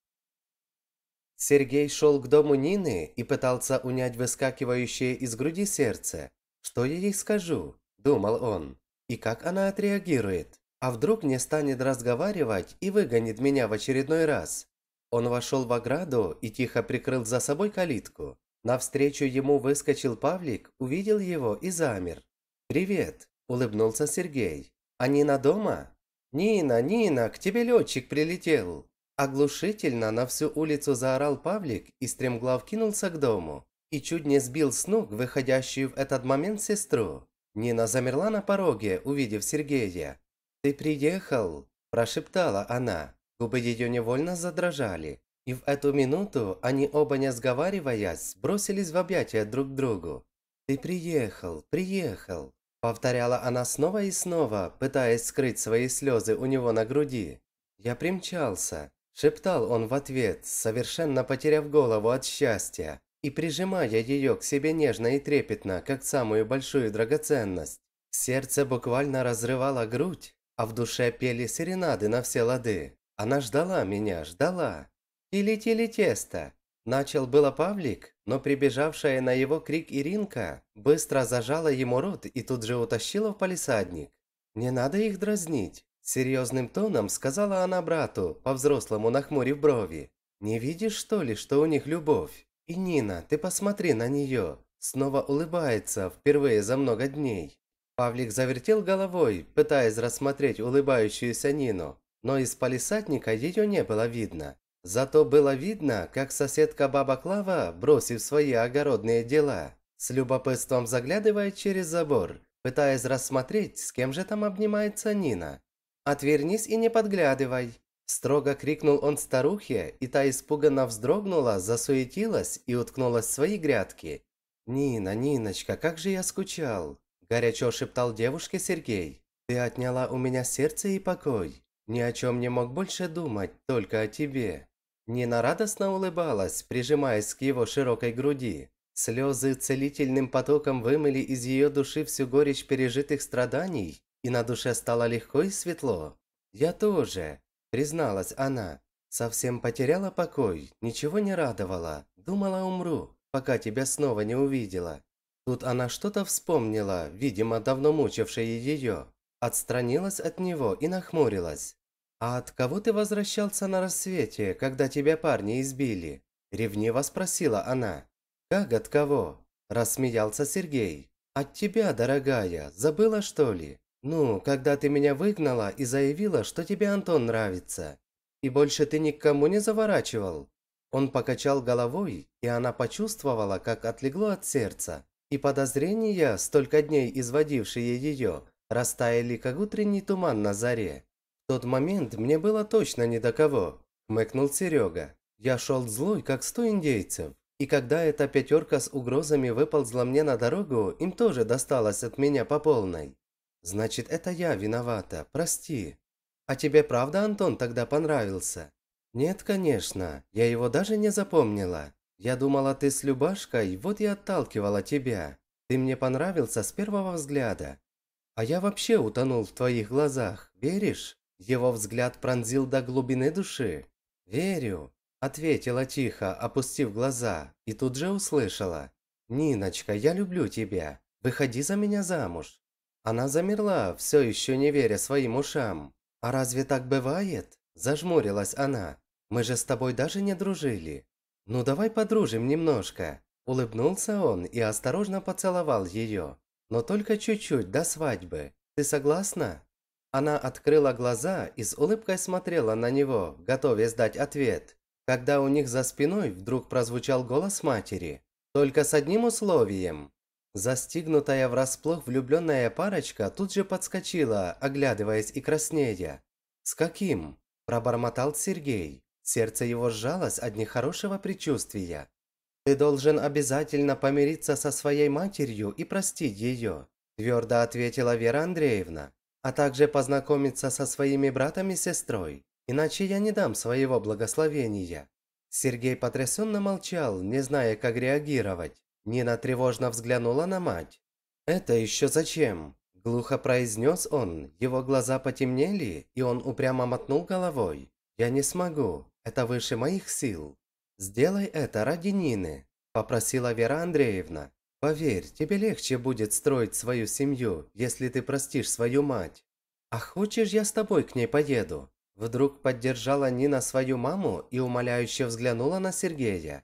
Сергей шел к дому Нины и пытался унять выскакивающее из груди сердце. «Что я ей скажу?» – думал он. «И как она отреагирует? А вдруг не станет разговаривать и выгонит меня в очередной раз?» Он вошел в ограду и тихо прикрыл за собой калитку. Навстречу ему выскочил Павлик, увидел его и замер. «Привет!» – улыбнулся Сергей. «А Нина дома?» «Нина, Нина, к тебе летчик прилетел!» Оглушительно на всю улицу заорал Павлик и стремглав кинулся к дому. И чуть не сбил с ног выходящую в этот момент сестру. Нина замерла на пороге, увидев Сергея. «Ты приехал!» – прошептала она. Губы ее невольно задрожали. И в эту минуту они оба, не сговариваясь, бросились в объятия друг к другу. «Ты приехал, приехал», – повторяла она снова и снова, пытаясь скрыть свои слезы у него на груди. «Я примчался», – шептал он в ответ, совершенно потеряв голову от счастья и прижимая ее к себе нежно и трепетно, как самую большую драгоценность. Сердце буквально разрывало грудь, а в душе пели серенады на все лады. Она ждала меня, ждала. «Тили-тили тесто!» Начал было Павлик, но прибежавшая на его крик Иринка быстро зажала ему рот и тут же утащила в палисадник. «Не надо их дразнить!» Серьезным тоном сказала она брату, по-взрослому нахмурив брови. «Не видишь, что ли, что у них любовь? И Нина, ты посмотри на нее!» Снова улыбается, впервые за много дней. Павлик завертел головой, пытаясь рассмотреть улыбающуюся Нину, но из палисадника ее не было видно. Зато было видно, как соседка баба Клава, бросив свои огородные дела, с любопытством заглядывает через забор, пытаясь рассмотреть, с кем же там обнимается Нина. «Отвернись и не подглядывай!» Строго крикнул он старухе, и та испуганно вздрогнула, засуетилась и уткнулась в свои грядки. «Нина, Ниночка, как же я скучал!» Горячо шептал девушке Сергей. «Ты отняла у меня сердце и покой. Ни о чем не мог больше думать, только о тебе». Нина радостно улыбалась, прижимаясь к его широкой груди. Слезы целительным потоком вымыли из ее души всю горечь пережитых страданий, и на душе стало легко и светло. «Я тоже», – призналась она. «Совсем потеряла покой, ничего не радовала, думала умру, пока тебя снова не увидела». Тут она что-то вспомнила, видимо, давно мучившее ее. Отстранилась от него и нахмурилась. «А от кого ты возвращался на рассвете, когда тебя парни избили?» – ревниво спросила она. «Как от кого?» – рассмеялся Сергей. «От тебя, дорогая, забыла что ли? Ну, когда ты меня выгнала и заявила, что тебе Антон нравится. И больше ты никому не заворачивал?» Он покачал головой, и она почувствовала, как отлегло от сердца. И подозрения, столько дней изводившие ее, растаяли, как утренний туман на заре тот момент мне было точно не до кого», – хмыкнул Серега. «Я шел злой, как сто индейцев. И когда эта пятерка с угрозами выползла мне на дорогу, им тоже досталось от меня по полной. Значит, это я виновата, прости. А тебе правда Антон тогда понравился?» «Нет, конечно, я его даже не запомнила. Я думала, ты с Любашкой, вот и отталкивала тебя. Ты мне понравился с первого взгляда. А я вообще утонул в твоих глазах, веришь?» Его взгляд пронзил до глубины души. «Верю», – ответила тихо, опустив глаза, и тут же услышала. «Ниночка, я люблю тебя. Выходи за меня замуж». Она замерла, все еще не веря своим ушам. «А разве так бывает?» – зажмурилась она. «Мы же с тобой даже не дружили». «Ну давай подружим немножко», – улыбнулся он и осторожно поцеловал ее. «Но только чуть-чуть, до свадьбы. Ты согласна?» Она открыла глаза и с улыбкой смотрела на него, готовясь дать ответ. Когда у них за спиной вдруг прозвучал голос матери. Только с одним условием. Застигнутая врасплох влюбленная парочка тут же подскочила, оглядываясь и краснея. «С каким?» – пробормотал Сергей. Сердце его сжалось от нехорошего предчувствия. «Ты должен обязательно помириться со своей матерью и простить ее», – твердо ответила Вера Андреевна а также познакомиться со своими братом и сестрой, иначе я не дам своего благословения». Сергей потрясенно молчал, не зная, как реагировать. Нина тревожно взглянула на мать. «Это еще зачем?» Глухо произнес он, его глаза потемнели, и он упрямо мотнул головой. «Я не смогу, это выше моих сил. Сделай это ради Нины», – попросила Вера Андреевна. Поверь, тебе легче будет строить свою семью, если ты простишь свою мать. А хочешь, я с тобой к ней поеду?» Вдруг поддержала Нина свою маму и умоляюще взглянула на Сергея.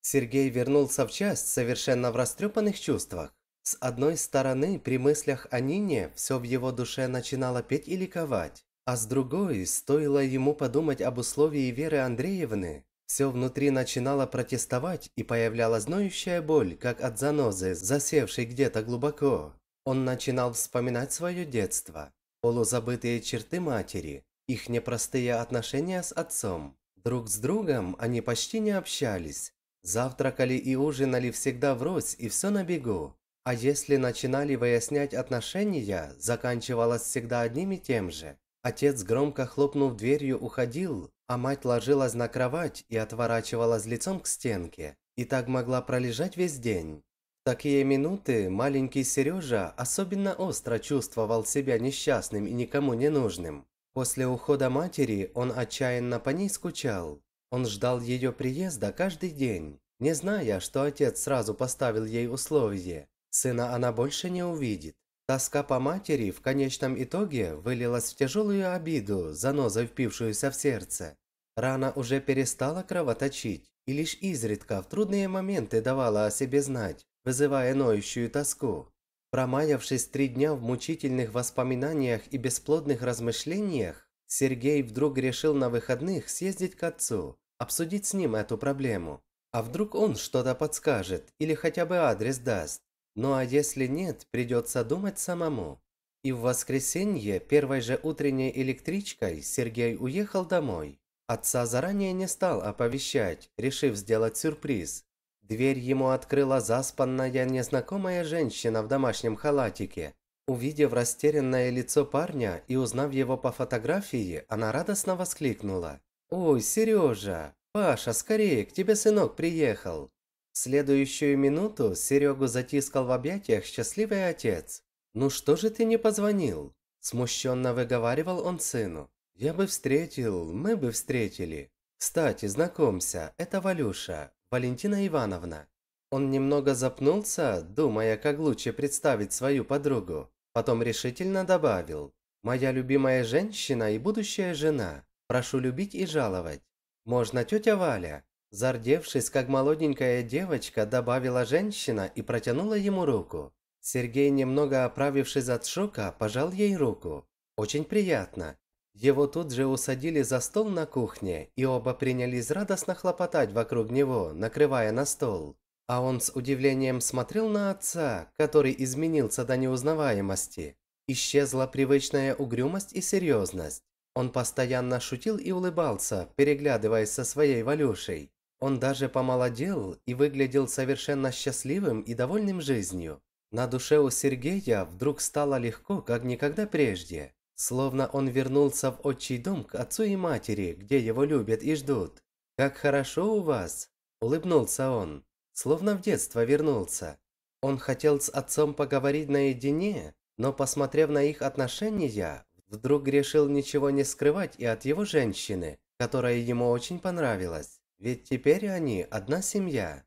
Сергей вернулся в часть совершенно в растрепанных чувствах. С одной стороны, при мыслях о Нине все в его душе начинало петь и ликовать, а с другой, стоило ему подумать об условии Веры Андреевны, все внутри начинало протестовать, и появлялась ноющая боль, как от занозы, засевшей где-то глубоко. Он начинал вспоминать свое детство, полузабытые черты матери, их непростые отношения с отцом. Друг с другом они почти не общались. Завтракали и ужинали всегда врозь и все на бегу. А если начинали выяснять отношения, заканчивалось всегда одним и тем же. Отец, громко хлопнув дверью, уходил, а мать ложилась на кровать и отворачивалась лицом к стенке, и так могла пролежать весь день. В такие минуты маленький Сережа особенно остро чувствовал себя несчастным и никому не нужным. После ухода матери он отчаянно по ней скучал. Он ждал ее приезда каждый день, не зная, что отец сразу поставил ей условие. Сына она больше не увидит. Тоска по матери в конечном итоге вылилась в тяжелую обиду, занозой впившуюся в сердце. Рана уже перестала кровоточить и лишь изредка в трудные моменты давала о себе знать, вызывая ноющую тоску. Промаявшись три дня в мучительных воспоминаниях и бесплодных размышлениях, Сергей вдруг решил на выходных съездить к отцу, обсудить с ним эту проблему. А вдруг он что-то подскажет или хотя бы адрес даст? Ну а если нет, придется думать самому. И в воскресенье первой же утренней электричкой Сергей уехал домой. Отца заранее не стал оповещать, решив сделать сюрприз. Дверь ему открыла заспанная незнакомая женщина в домашнем халатике. Увидев растерянное лицо парня и узнав его по фотографии, она радостно воскликнула. «Ой, Сережа! Паша, скорее, к тебе сынок приехал!» В следующую минуту Серегу затискал в объятиях счастливый отец. «Ну что же ты не позвонил?» Смущенно выговаривал он сыну. «Я бы встретил, мы бы встретили. Кстати, знакомься, это Валюша, Валентина Ивановна». Он немного запнулся, думая, как лучше представить свою подругу. Потом решительно добавил. «Моя любимая женщина и будущая жена. Прошу любить и жаловать. Можно тетя Валя?» Зардевшись, как молоденькая девочка, добавила женщина и протянула ему руку. Сергей, немного оправившись от шока, пожал ей руку. Очень приятно. Его тут же усадили за стол на кухне, и оба принялись радостно хлопотать вокруг него, накрывая на стол. А он с удивлением смотрел на отца, который изменился до неузнаваемости. Исчезла привычная угрюмость и серьезность. Он постоянно шутил и улыбался, переглядываясь со своей Валюшей. Он даже помолодел и выглядел совершенно счастливым и довольным жизнью. На душе у Сергея вдруг стало легко, как никогда прежде. Словно он вернулся в отчий дом к отцу и матери, где его любят и ждут. «Как хорошо у вас!» – улыбнулся он. Словно в детство вернулся. Он хотел с отцом поговорить наедине, но, посмотрев на их отношения, вдруг решил ничего не скрывать и от его женщины, которая ему очень понравилась. Ведь теперь они одна семья.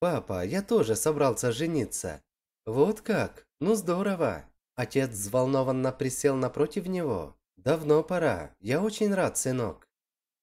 Папа, я тоже собрался жениться. Вот как? Ну здорово. Отец взволнованно присел напротив него. Давно пора. Я очень рад, сынок.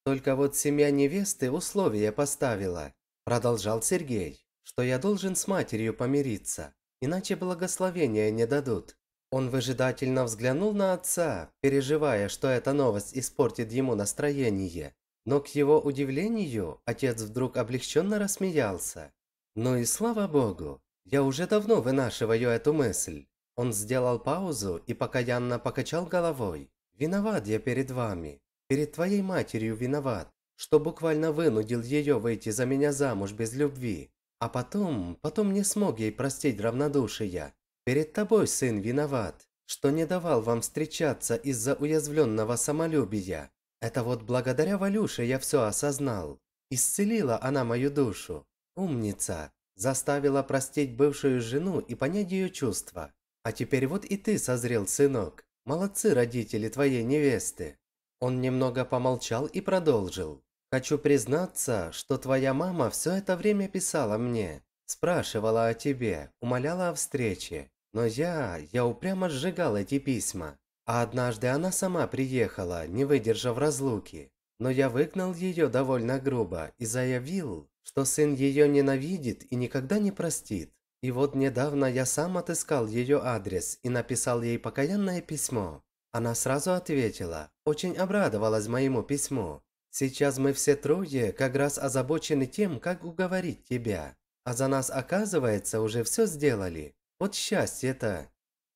Только вот семья невесты условия поставила, продолжал Сергей, что я должен с матерью помириться, иначе благословения не дадут. Он выжидательно взглянул на отца, переживая, что эта новость испортит ему настроение. Но к его удивлению, отец вдруг облегченно рассмеялся. «Ну и слава богу, я уже давно вынашиваю эту мысль». Он сделал паузу и покаянно покачал головой. «Виноват я перед вами. Перед твоей матерью виноват, что буквально вынудил ее выйти за меня замуж без любви. А потом, потом не смог ей простить равнодушия. Перед тобой сын виноват, что не давал вам встречаться из-за уязвленного самолюбия. Это вот благодаря Валюше я все осознал. Исцелила она мою душу. Умница. Заставила простить бывшую жену и понять ее чувства. А теперь вот и ты созрел, сынок. Молодцы родители твоей невесты. Он немного помолчал и продолжил. Хочу признаться, что твоя мама все это время писала мне. Спрашивала о тебе, умоляла о встрече. Но я, я упрямо сжигал эти письма. А однажды она сама приехала, не выдержав разлуки. Но я выгнал ее довольно грубо и заявил, что сын ее ненавидит и никогда не простит. И вот недавно я сам отыскал ее адрес и написал ей покаянное письмо. Она сразу ответила, очень обрадовалась моему письму. «Сейчас мы все трое как раз озабочены тем, как уговорить тебя. А за нас, оказывается, уже все сделали. Вот счастье-то!»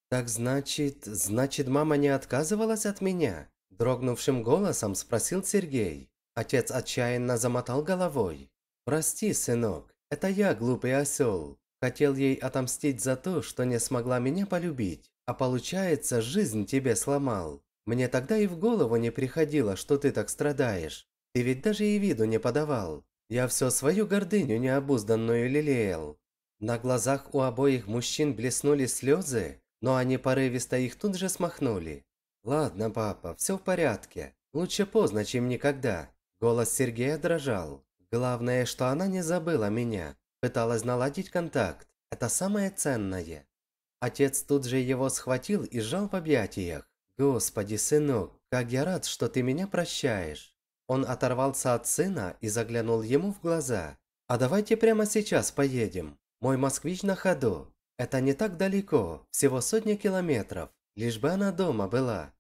«Так значит, значит, мама не отказывалась от меня?» Дрогнувшим голосом спросил Сергей. Отец отчаянно замотал головой. «Прости, сынок, это я, глупый осел. Хотел ей отомстить за то, что не смогла меня полюбить. А получается, жизнь тебе сломал. Мне тогда и в голову не приходило, что ты так страдаешь. Ты ведь даже и виду не подавал. Я все свою гордыню необузданную лелеял». На глазах у обоих мужчин блеснули слезы, но они порывисто их тут же смахнули. «Ладно, папа, все в порядке. Лучше поздно, чем никогда». Голос Сергея дрожал. Главное, что она не забыла меня. Пыталась наладить контакт. Это самое ценное. Отец тут же его схватил и сжал в объятиях. «Господи, сынок, как я рад, что ты меня прощаешь». Он оторвался от сына и заглянул ему в глаза. «А давайте прямо сейчас поедем. Мой москвич на ходу. Это не так далеко, всего сотни километров, лишь бы она дома была.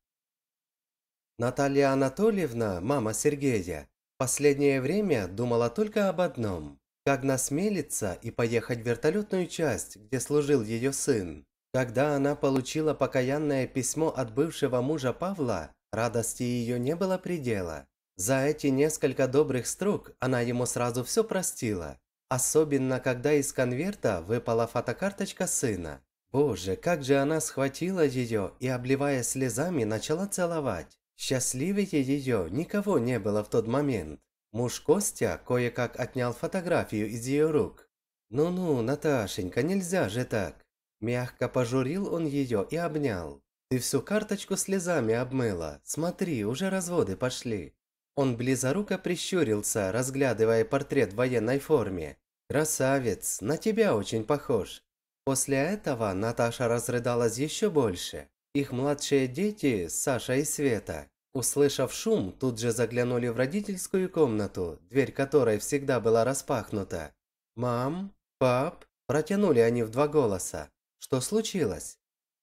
Наталья Анатольевна, мама Сергея, последнее время думала только об одном – как насмелиться и поехать в вертолетную часть, где служил ее сын. Когда она получила покаянное письмо от бывшего мужа Павла, радости ее не было предела. За эти несколько добрых строк она ему сразу все простила. Особенно, когда из конверта выпала фотокарточка сына. Боже, как же она схватила ее и, обливая слезами, начала целовать. Счастливее ее никого не было в тот момент. Муж Костя кое-как отнял фотографию из ее рук. «Ну-ну, Наташенька, нельзя же так!» Мягко пожурил он ее и обнял. «Ты всю карточку слезами обмыла. Смотри, уже разводы пошли. Он близоруко прищурился, разглядывая портрет в военной форме. «Красавец, на тебя очень похож». После этого Наташа разрыдалась еще больше. Их младшие дети, Саша и Света, услышав шум, тут же заглянули в родительскую комнату, дверь которой всегда была распахнута. «Мам? Пап?» – протянули они в два голоса. «Что случилось?»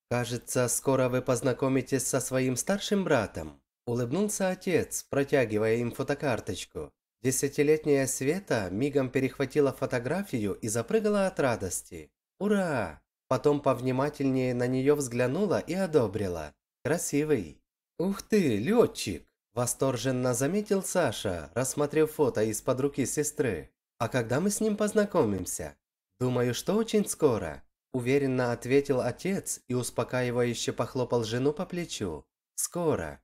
«Кажется, скоро вы познакомитесь со своим старшим братом». Улыбнулся отец, протягивая им фотокарточку. Десятилетняя Света мигом перехватила фотографию и запрыгала от радости. «Ура!» Потом повнимательнее на нее взглянула и одобрила. «Красивый!» «Ух ты, летчик!» Восторженно заметил Саша, рассмотрев фото из-под руки сестры. «А когда мы с ним познакомимся?» «Думаю, что очень скоро», – уверенно ответил отец и успокаивающе похлопал жену по плечу. «Скоро».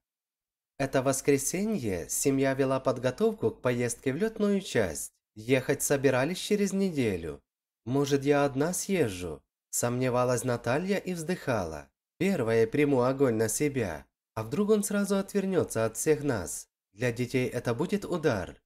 Это воскресенье семья вела подготовку к поездке в летную часть. Ехать собирались через неделю. Может, я одна съезжу? Сомневалась Наталья и вздыхала. Первое приму огонь на себя. А вдруг он сразу отвернется от всех нас? Для детей это будет удар.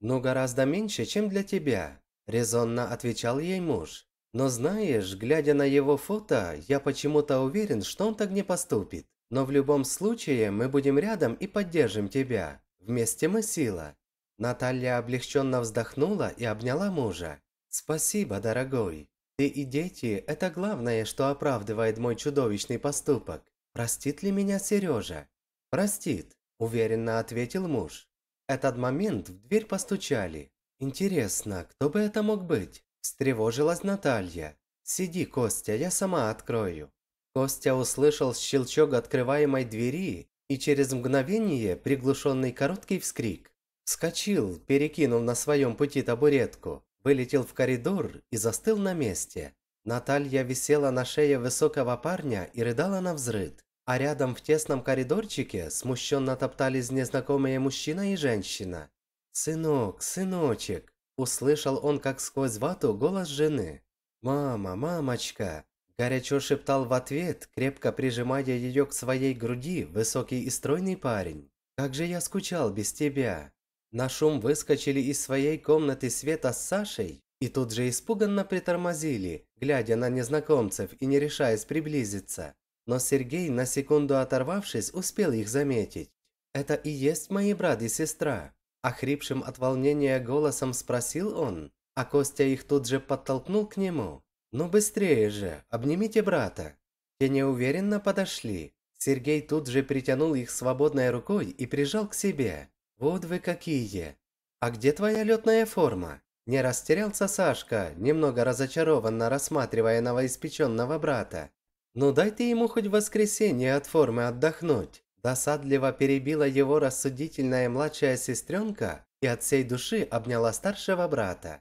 Но гораздо меньше, чем для тебя. Резонно отвечал ей муж. Но знаешь, глядя на его фото, я почему-то уверен, что он так не поступит. Но в любом случае мы будем рядом и поддержим тебя. Вместе мы сила». Наталья облегченно вздохнула и обняла мужа. «Спасибо, дорогой. Ты и дети – это главное, что оправдывает мой чудовищный поступок. Простит ли меня Сережа?» «Простит», – уверенно ответил муж. Этот момент в дверь постучали. «Интересно, кто бы это мог быть?» – встревожилась Наталья. «Сиди, Костя, я сама открою». Костя услышал щелчок открываемой двери и через мгновение приглушенный короткий вскрик. Скочил, перекинул на своем пути табуретку, вылетел в коридор и застыл на месте. Наталья висела на шее высокого парня и рыдала на взрыд, а рядом в тесном коридорчике смущенно топтались незнакомые мужчина и женщина. «Сынок, сыночек!» – услышал он как сквозь вату голос жены. «Мама, мамочка!» Горячо шептал в ответ, крепко прижимая ее к своей груди, высокий и стройный парень. «Как же я скучал без тебя!» На шум выскочили из своей комнаты Света с Сашей и тут же испуганно притормозили, глядя на незнакомцев и не решаясь приблизиться. Но Сергей, на секунду оторвавшись, успел их заметить. «Это и есть мои брат и сестра», – охрипшим от волнения голосом спросил он, а Костя их тут же подтолкнул к нему. «Ну быстрее же, обнимите брата!» Те неуверенно подошли. Сергей тут же притянул их свободной рукой и прижал к себе. «Вот вы какие!» «А где твоя летная форма?» Не растерялся Сашка, немного разочарованно рассматривая новоиспечённого брата. «Ну дай ты ему хоть в воскресенье от формы отдохнуть!» Досадливо перебила его рассудительная младшая сестренка и от всей души обняла старшего брата.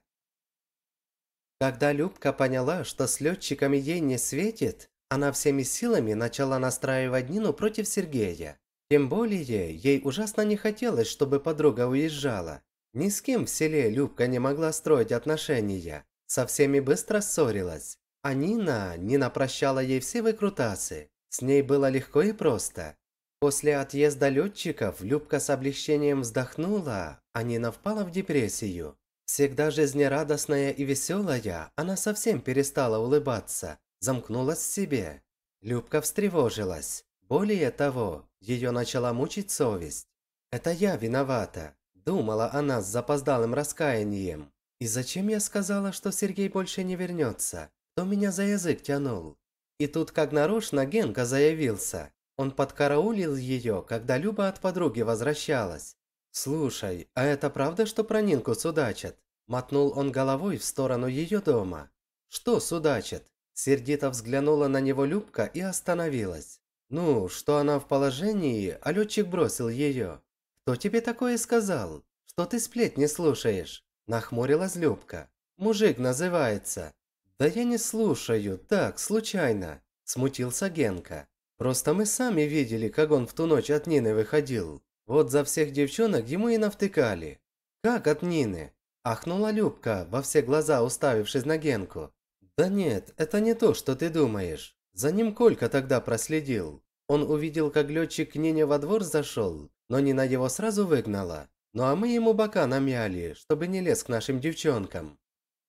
Когда Любка поняла, что с летчиками ей не светит, она всеми силами начала настраивать Нину против Сергея. Тем более, ей ужасно не хотелось, чтобы подруга уезжала. Ни с кем в селе Любка не могла строить отношения. Со всеми быстро ссорилась. А Нина, Нина прощала ей все выкрутасы. С ней было легко и просто. После отъезда летчиков Любка с облегчением вздохнула, а Нина впала в депрессию. Всегда жизнерадостная и веселая, она совсем перестала улыбаться, замкнулась в себе. Любка встревожилась. Более того, ее начала мучить совесть. «Это я виновата», – думала она с запоздалым раскаянием. «И зачем я сказала, что Сергей больше не вернется? Кто меня за язык тянул?» И тут как нарочно Генка заявился. Он подкараулил ее, когда Люба от подруги возвращалась. «Слушай, а это правда, что про Нинку судачат?» Мотнул он головой в сторону ее дома. «Что судачат?» Сердито взглянула на него Любка и остановилась. «Ну, что она в положении, а летчик бросил ее. Кто тебе такое сказал? Что ты сплетни слушаешь?» Нахмурилась Любка. «Мужик называется». «Да я не слушаю, так, случайно», – смутился Генка. «Просто мы сами видели, как он в ту ночь от Нины выходил. Вот за всех девчонок ему и навтыкали. Как от Нины? Ахнула Любка, во все глаза уставившись на Генку. Да нет, это не то, что ты думаешь. За ним Колька тогда проследил. Он увидел, как летчик к Нине во двор зашел, но Нина его сразу выгнала. Ну а мы ему бока намяли, чтобы не лез к нашим девчонкам.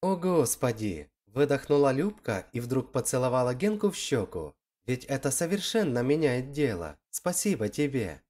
О господи! Выдохнула Любка и вдруг поцеловала Генку в щеку. Ведь это совершенно меняет дело. Спасибо тебе.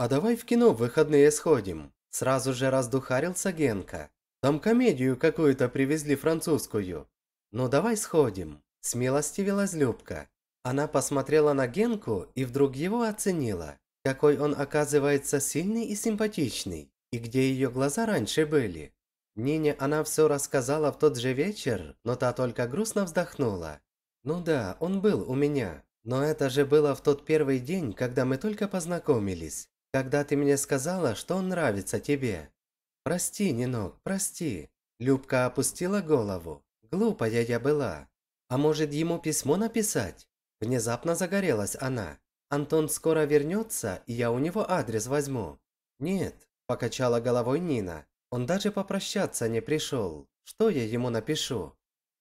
«А давай в кино в выходные сходим», – сразу же раздухарился Генка. «Там комедию какую-то привезли французскую». «Ну давай сходим», – смилостивилась Любка. Она посмотрела на Генку и вдруг его оценила. Какой он оказывается сильный и симпатичный, и где ее глаза раньше были. Нине она все рассказала в тот же вечер, но та только грустно вздохнула. «Ну да, он был у меня, но это же было в тот первый день, когда мы только познакомились когда ты мне сказала, что он нравится тебе. Прости, Нинок, прости. Любка опустила голову. Глупая я была. А может, ему письмо написать? Внезапно загорелась она. Антон скоро вернется, и я у него адрес возьму. Нет, покачала головой Нина. Он даже попрощаться не пришел. Что я ему напишу?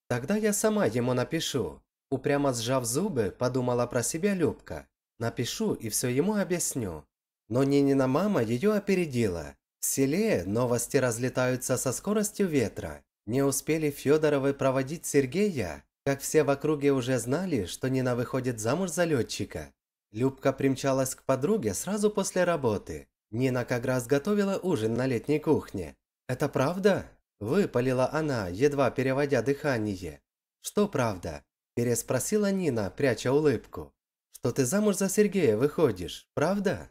Тогда я сама ему напишу. Упрямо сжав зубы, подумала про себя Любка. Напишу и все ему объясню. Но Нинина мама ее опередила. В селе новости разлетаются со скоростью ветра. Не успели Федоровы проводить Сергея, как все в округе уже знали, что Нина выходит замуж за летчика. Любка примчалась к подруге сразу после работы. Нина как раз готовила ужин на летней кухне. «Это правда?» – выпалила она, едва переводя дыхание. «Что правда?» – переспросила Нина, пряча улыбку. «Что ты замуж за Сергея выходишь, правда?»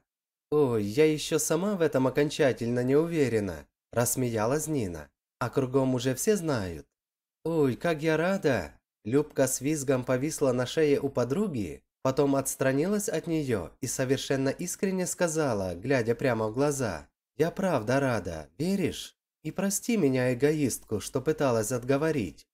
«Ой, я еще сама в этом окончательно не уверена», – рассмеялась Нина. «А кругом уже все знают». «Ой, как я рада!» Любка с визгом повисла на шее у подруги, потом отстранилась от нее и совершенно искренне сказала, глядя прямо в глаза. «Я правда рада, веришь? И прости меня, эгоистку, что пыталась отговорить».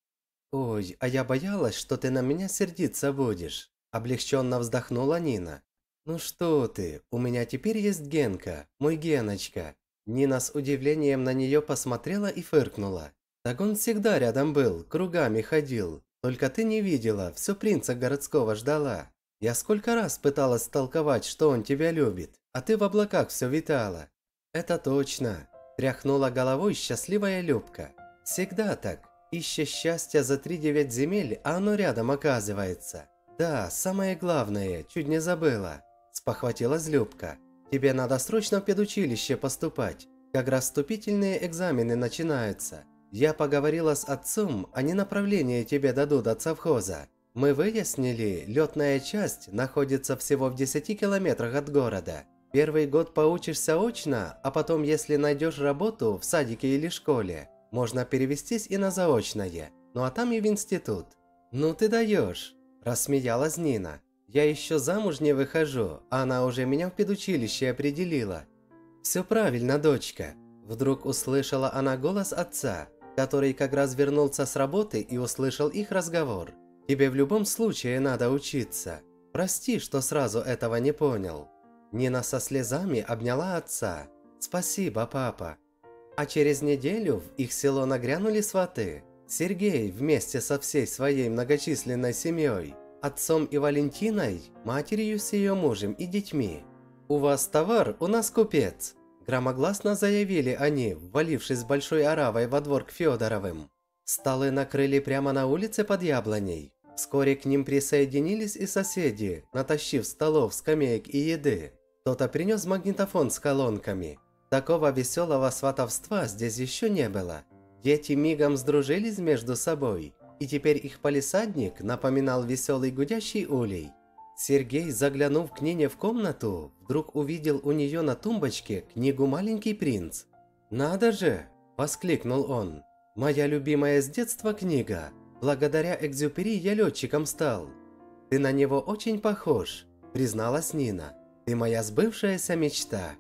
«Ой, а я боялась, что ты на меня сердиться будешь», – облегченно вздохнула Нина. «Ну что ты, у меня теперь есть Генка, мой Геночка». Нина с удивлением на нее посмотрела и фыркнула. «Так он всегда рядом был, кругами ходил. Только ты не видела, все принца городского ждала. Я сколько раз пыталась толковать, что он тебя любит, а ты в облаках все витала». «Это точно», – тряхнула головой счастливая Любка. «Всегда так. Ищешь счастья за три девять земель, а оно рядом оказывается. Да, самое главное, чуть не забыла спохватилась Любка. «Тебе надо срочно в педучилище поступать. Как раз вступительные экзамены начинаются. Я поговорила с отцом, они а направление тебе дадут от совхоза. Мы выяснили, летная часть находится всего в 10 километрах от города. Первый год поучишься очно, а потом, если найдешь работу в садике или школе, можно перевестись и на заочное, ну а там и в институт». «Ну ты даешь!» – рассмеялась Нина. Я еще замуж не выхожу, а она уже меня в педучилище определила. Все правильно, дочка. Вдруг услышала она голос отца, который как раз вернулся с работы и услышал их разговор. Тебе в любом случае надо учиться. Прости, что сразу этого не понял. Нина со слезами обняла отца. Спасибо, папа. А через неделю в их село нагрянули сваты. Сергей вместе со всей своей многочисленной семьей – отцом и Валентиной, матерью с ее мужем и детьми. У вас товар, у нас купец», – громогласно заявили они, ввалившись большой оравой во двор к Федоровым. Столы накрыли прямо на улице под яблоней. Вскоре к ним присоединились и соседи, натащив столов, скамеек и еды. Кто-то принес магнитофон с колонками. Такого веселого сватовства здесь еще не было. Дети мигом сдружились между собой – и теперь их палисадник напоминал веселый гудящий улей. Сергей, заглянув к Нине в комнату, вдруг увидел у нее на тумбочке книгу «Маленький принц». «Надо же!» – воскликнул он. «Моя любимая с детства книга. Благодаря Экзюпери я летчиком стал. Ты на него очень похож», – призналась Нина. «Ты моя сбывшаяся мечта».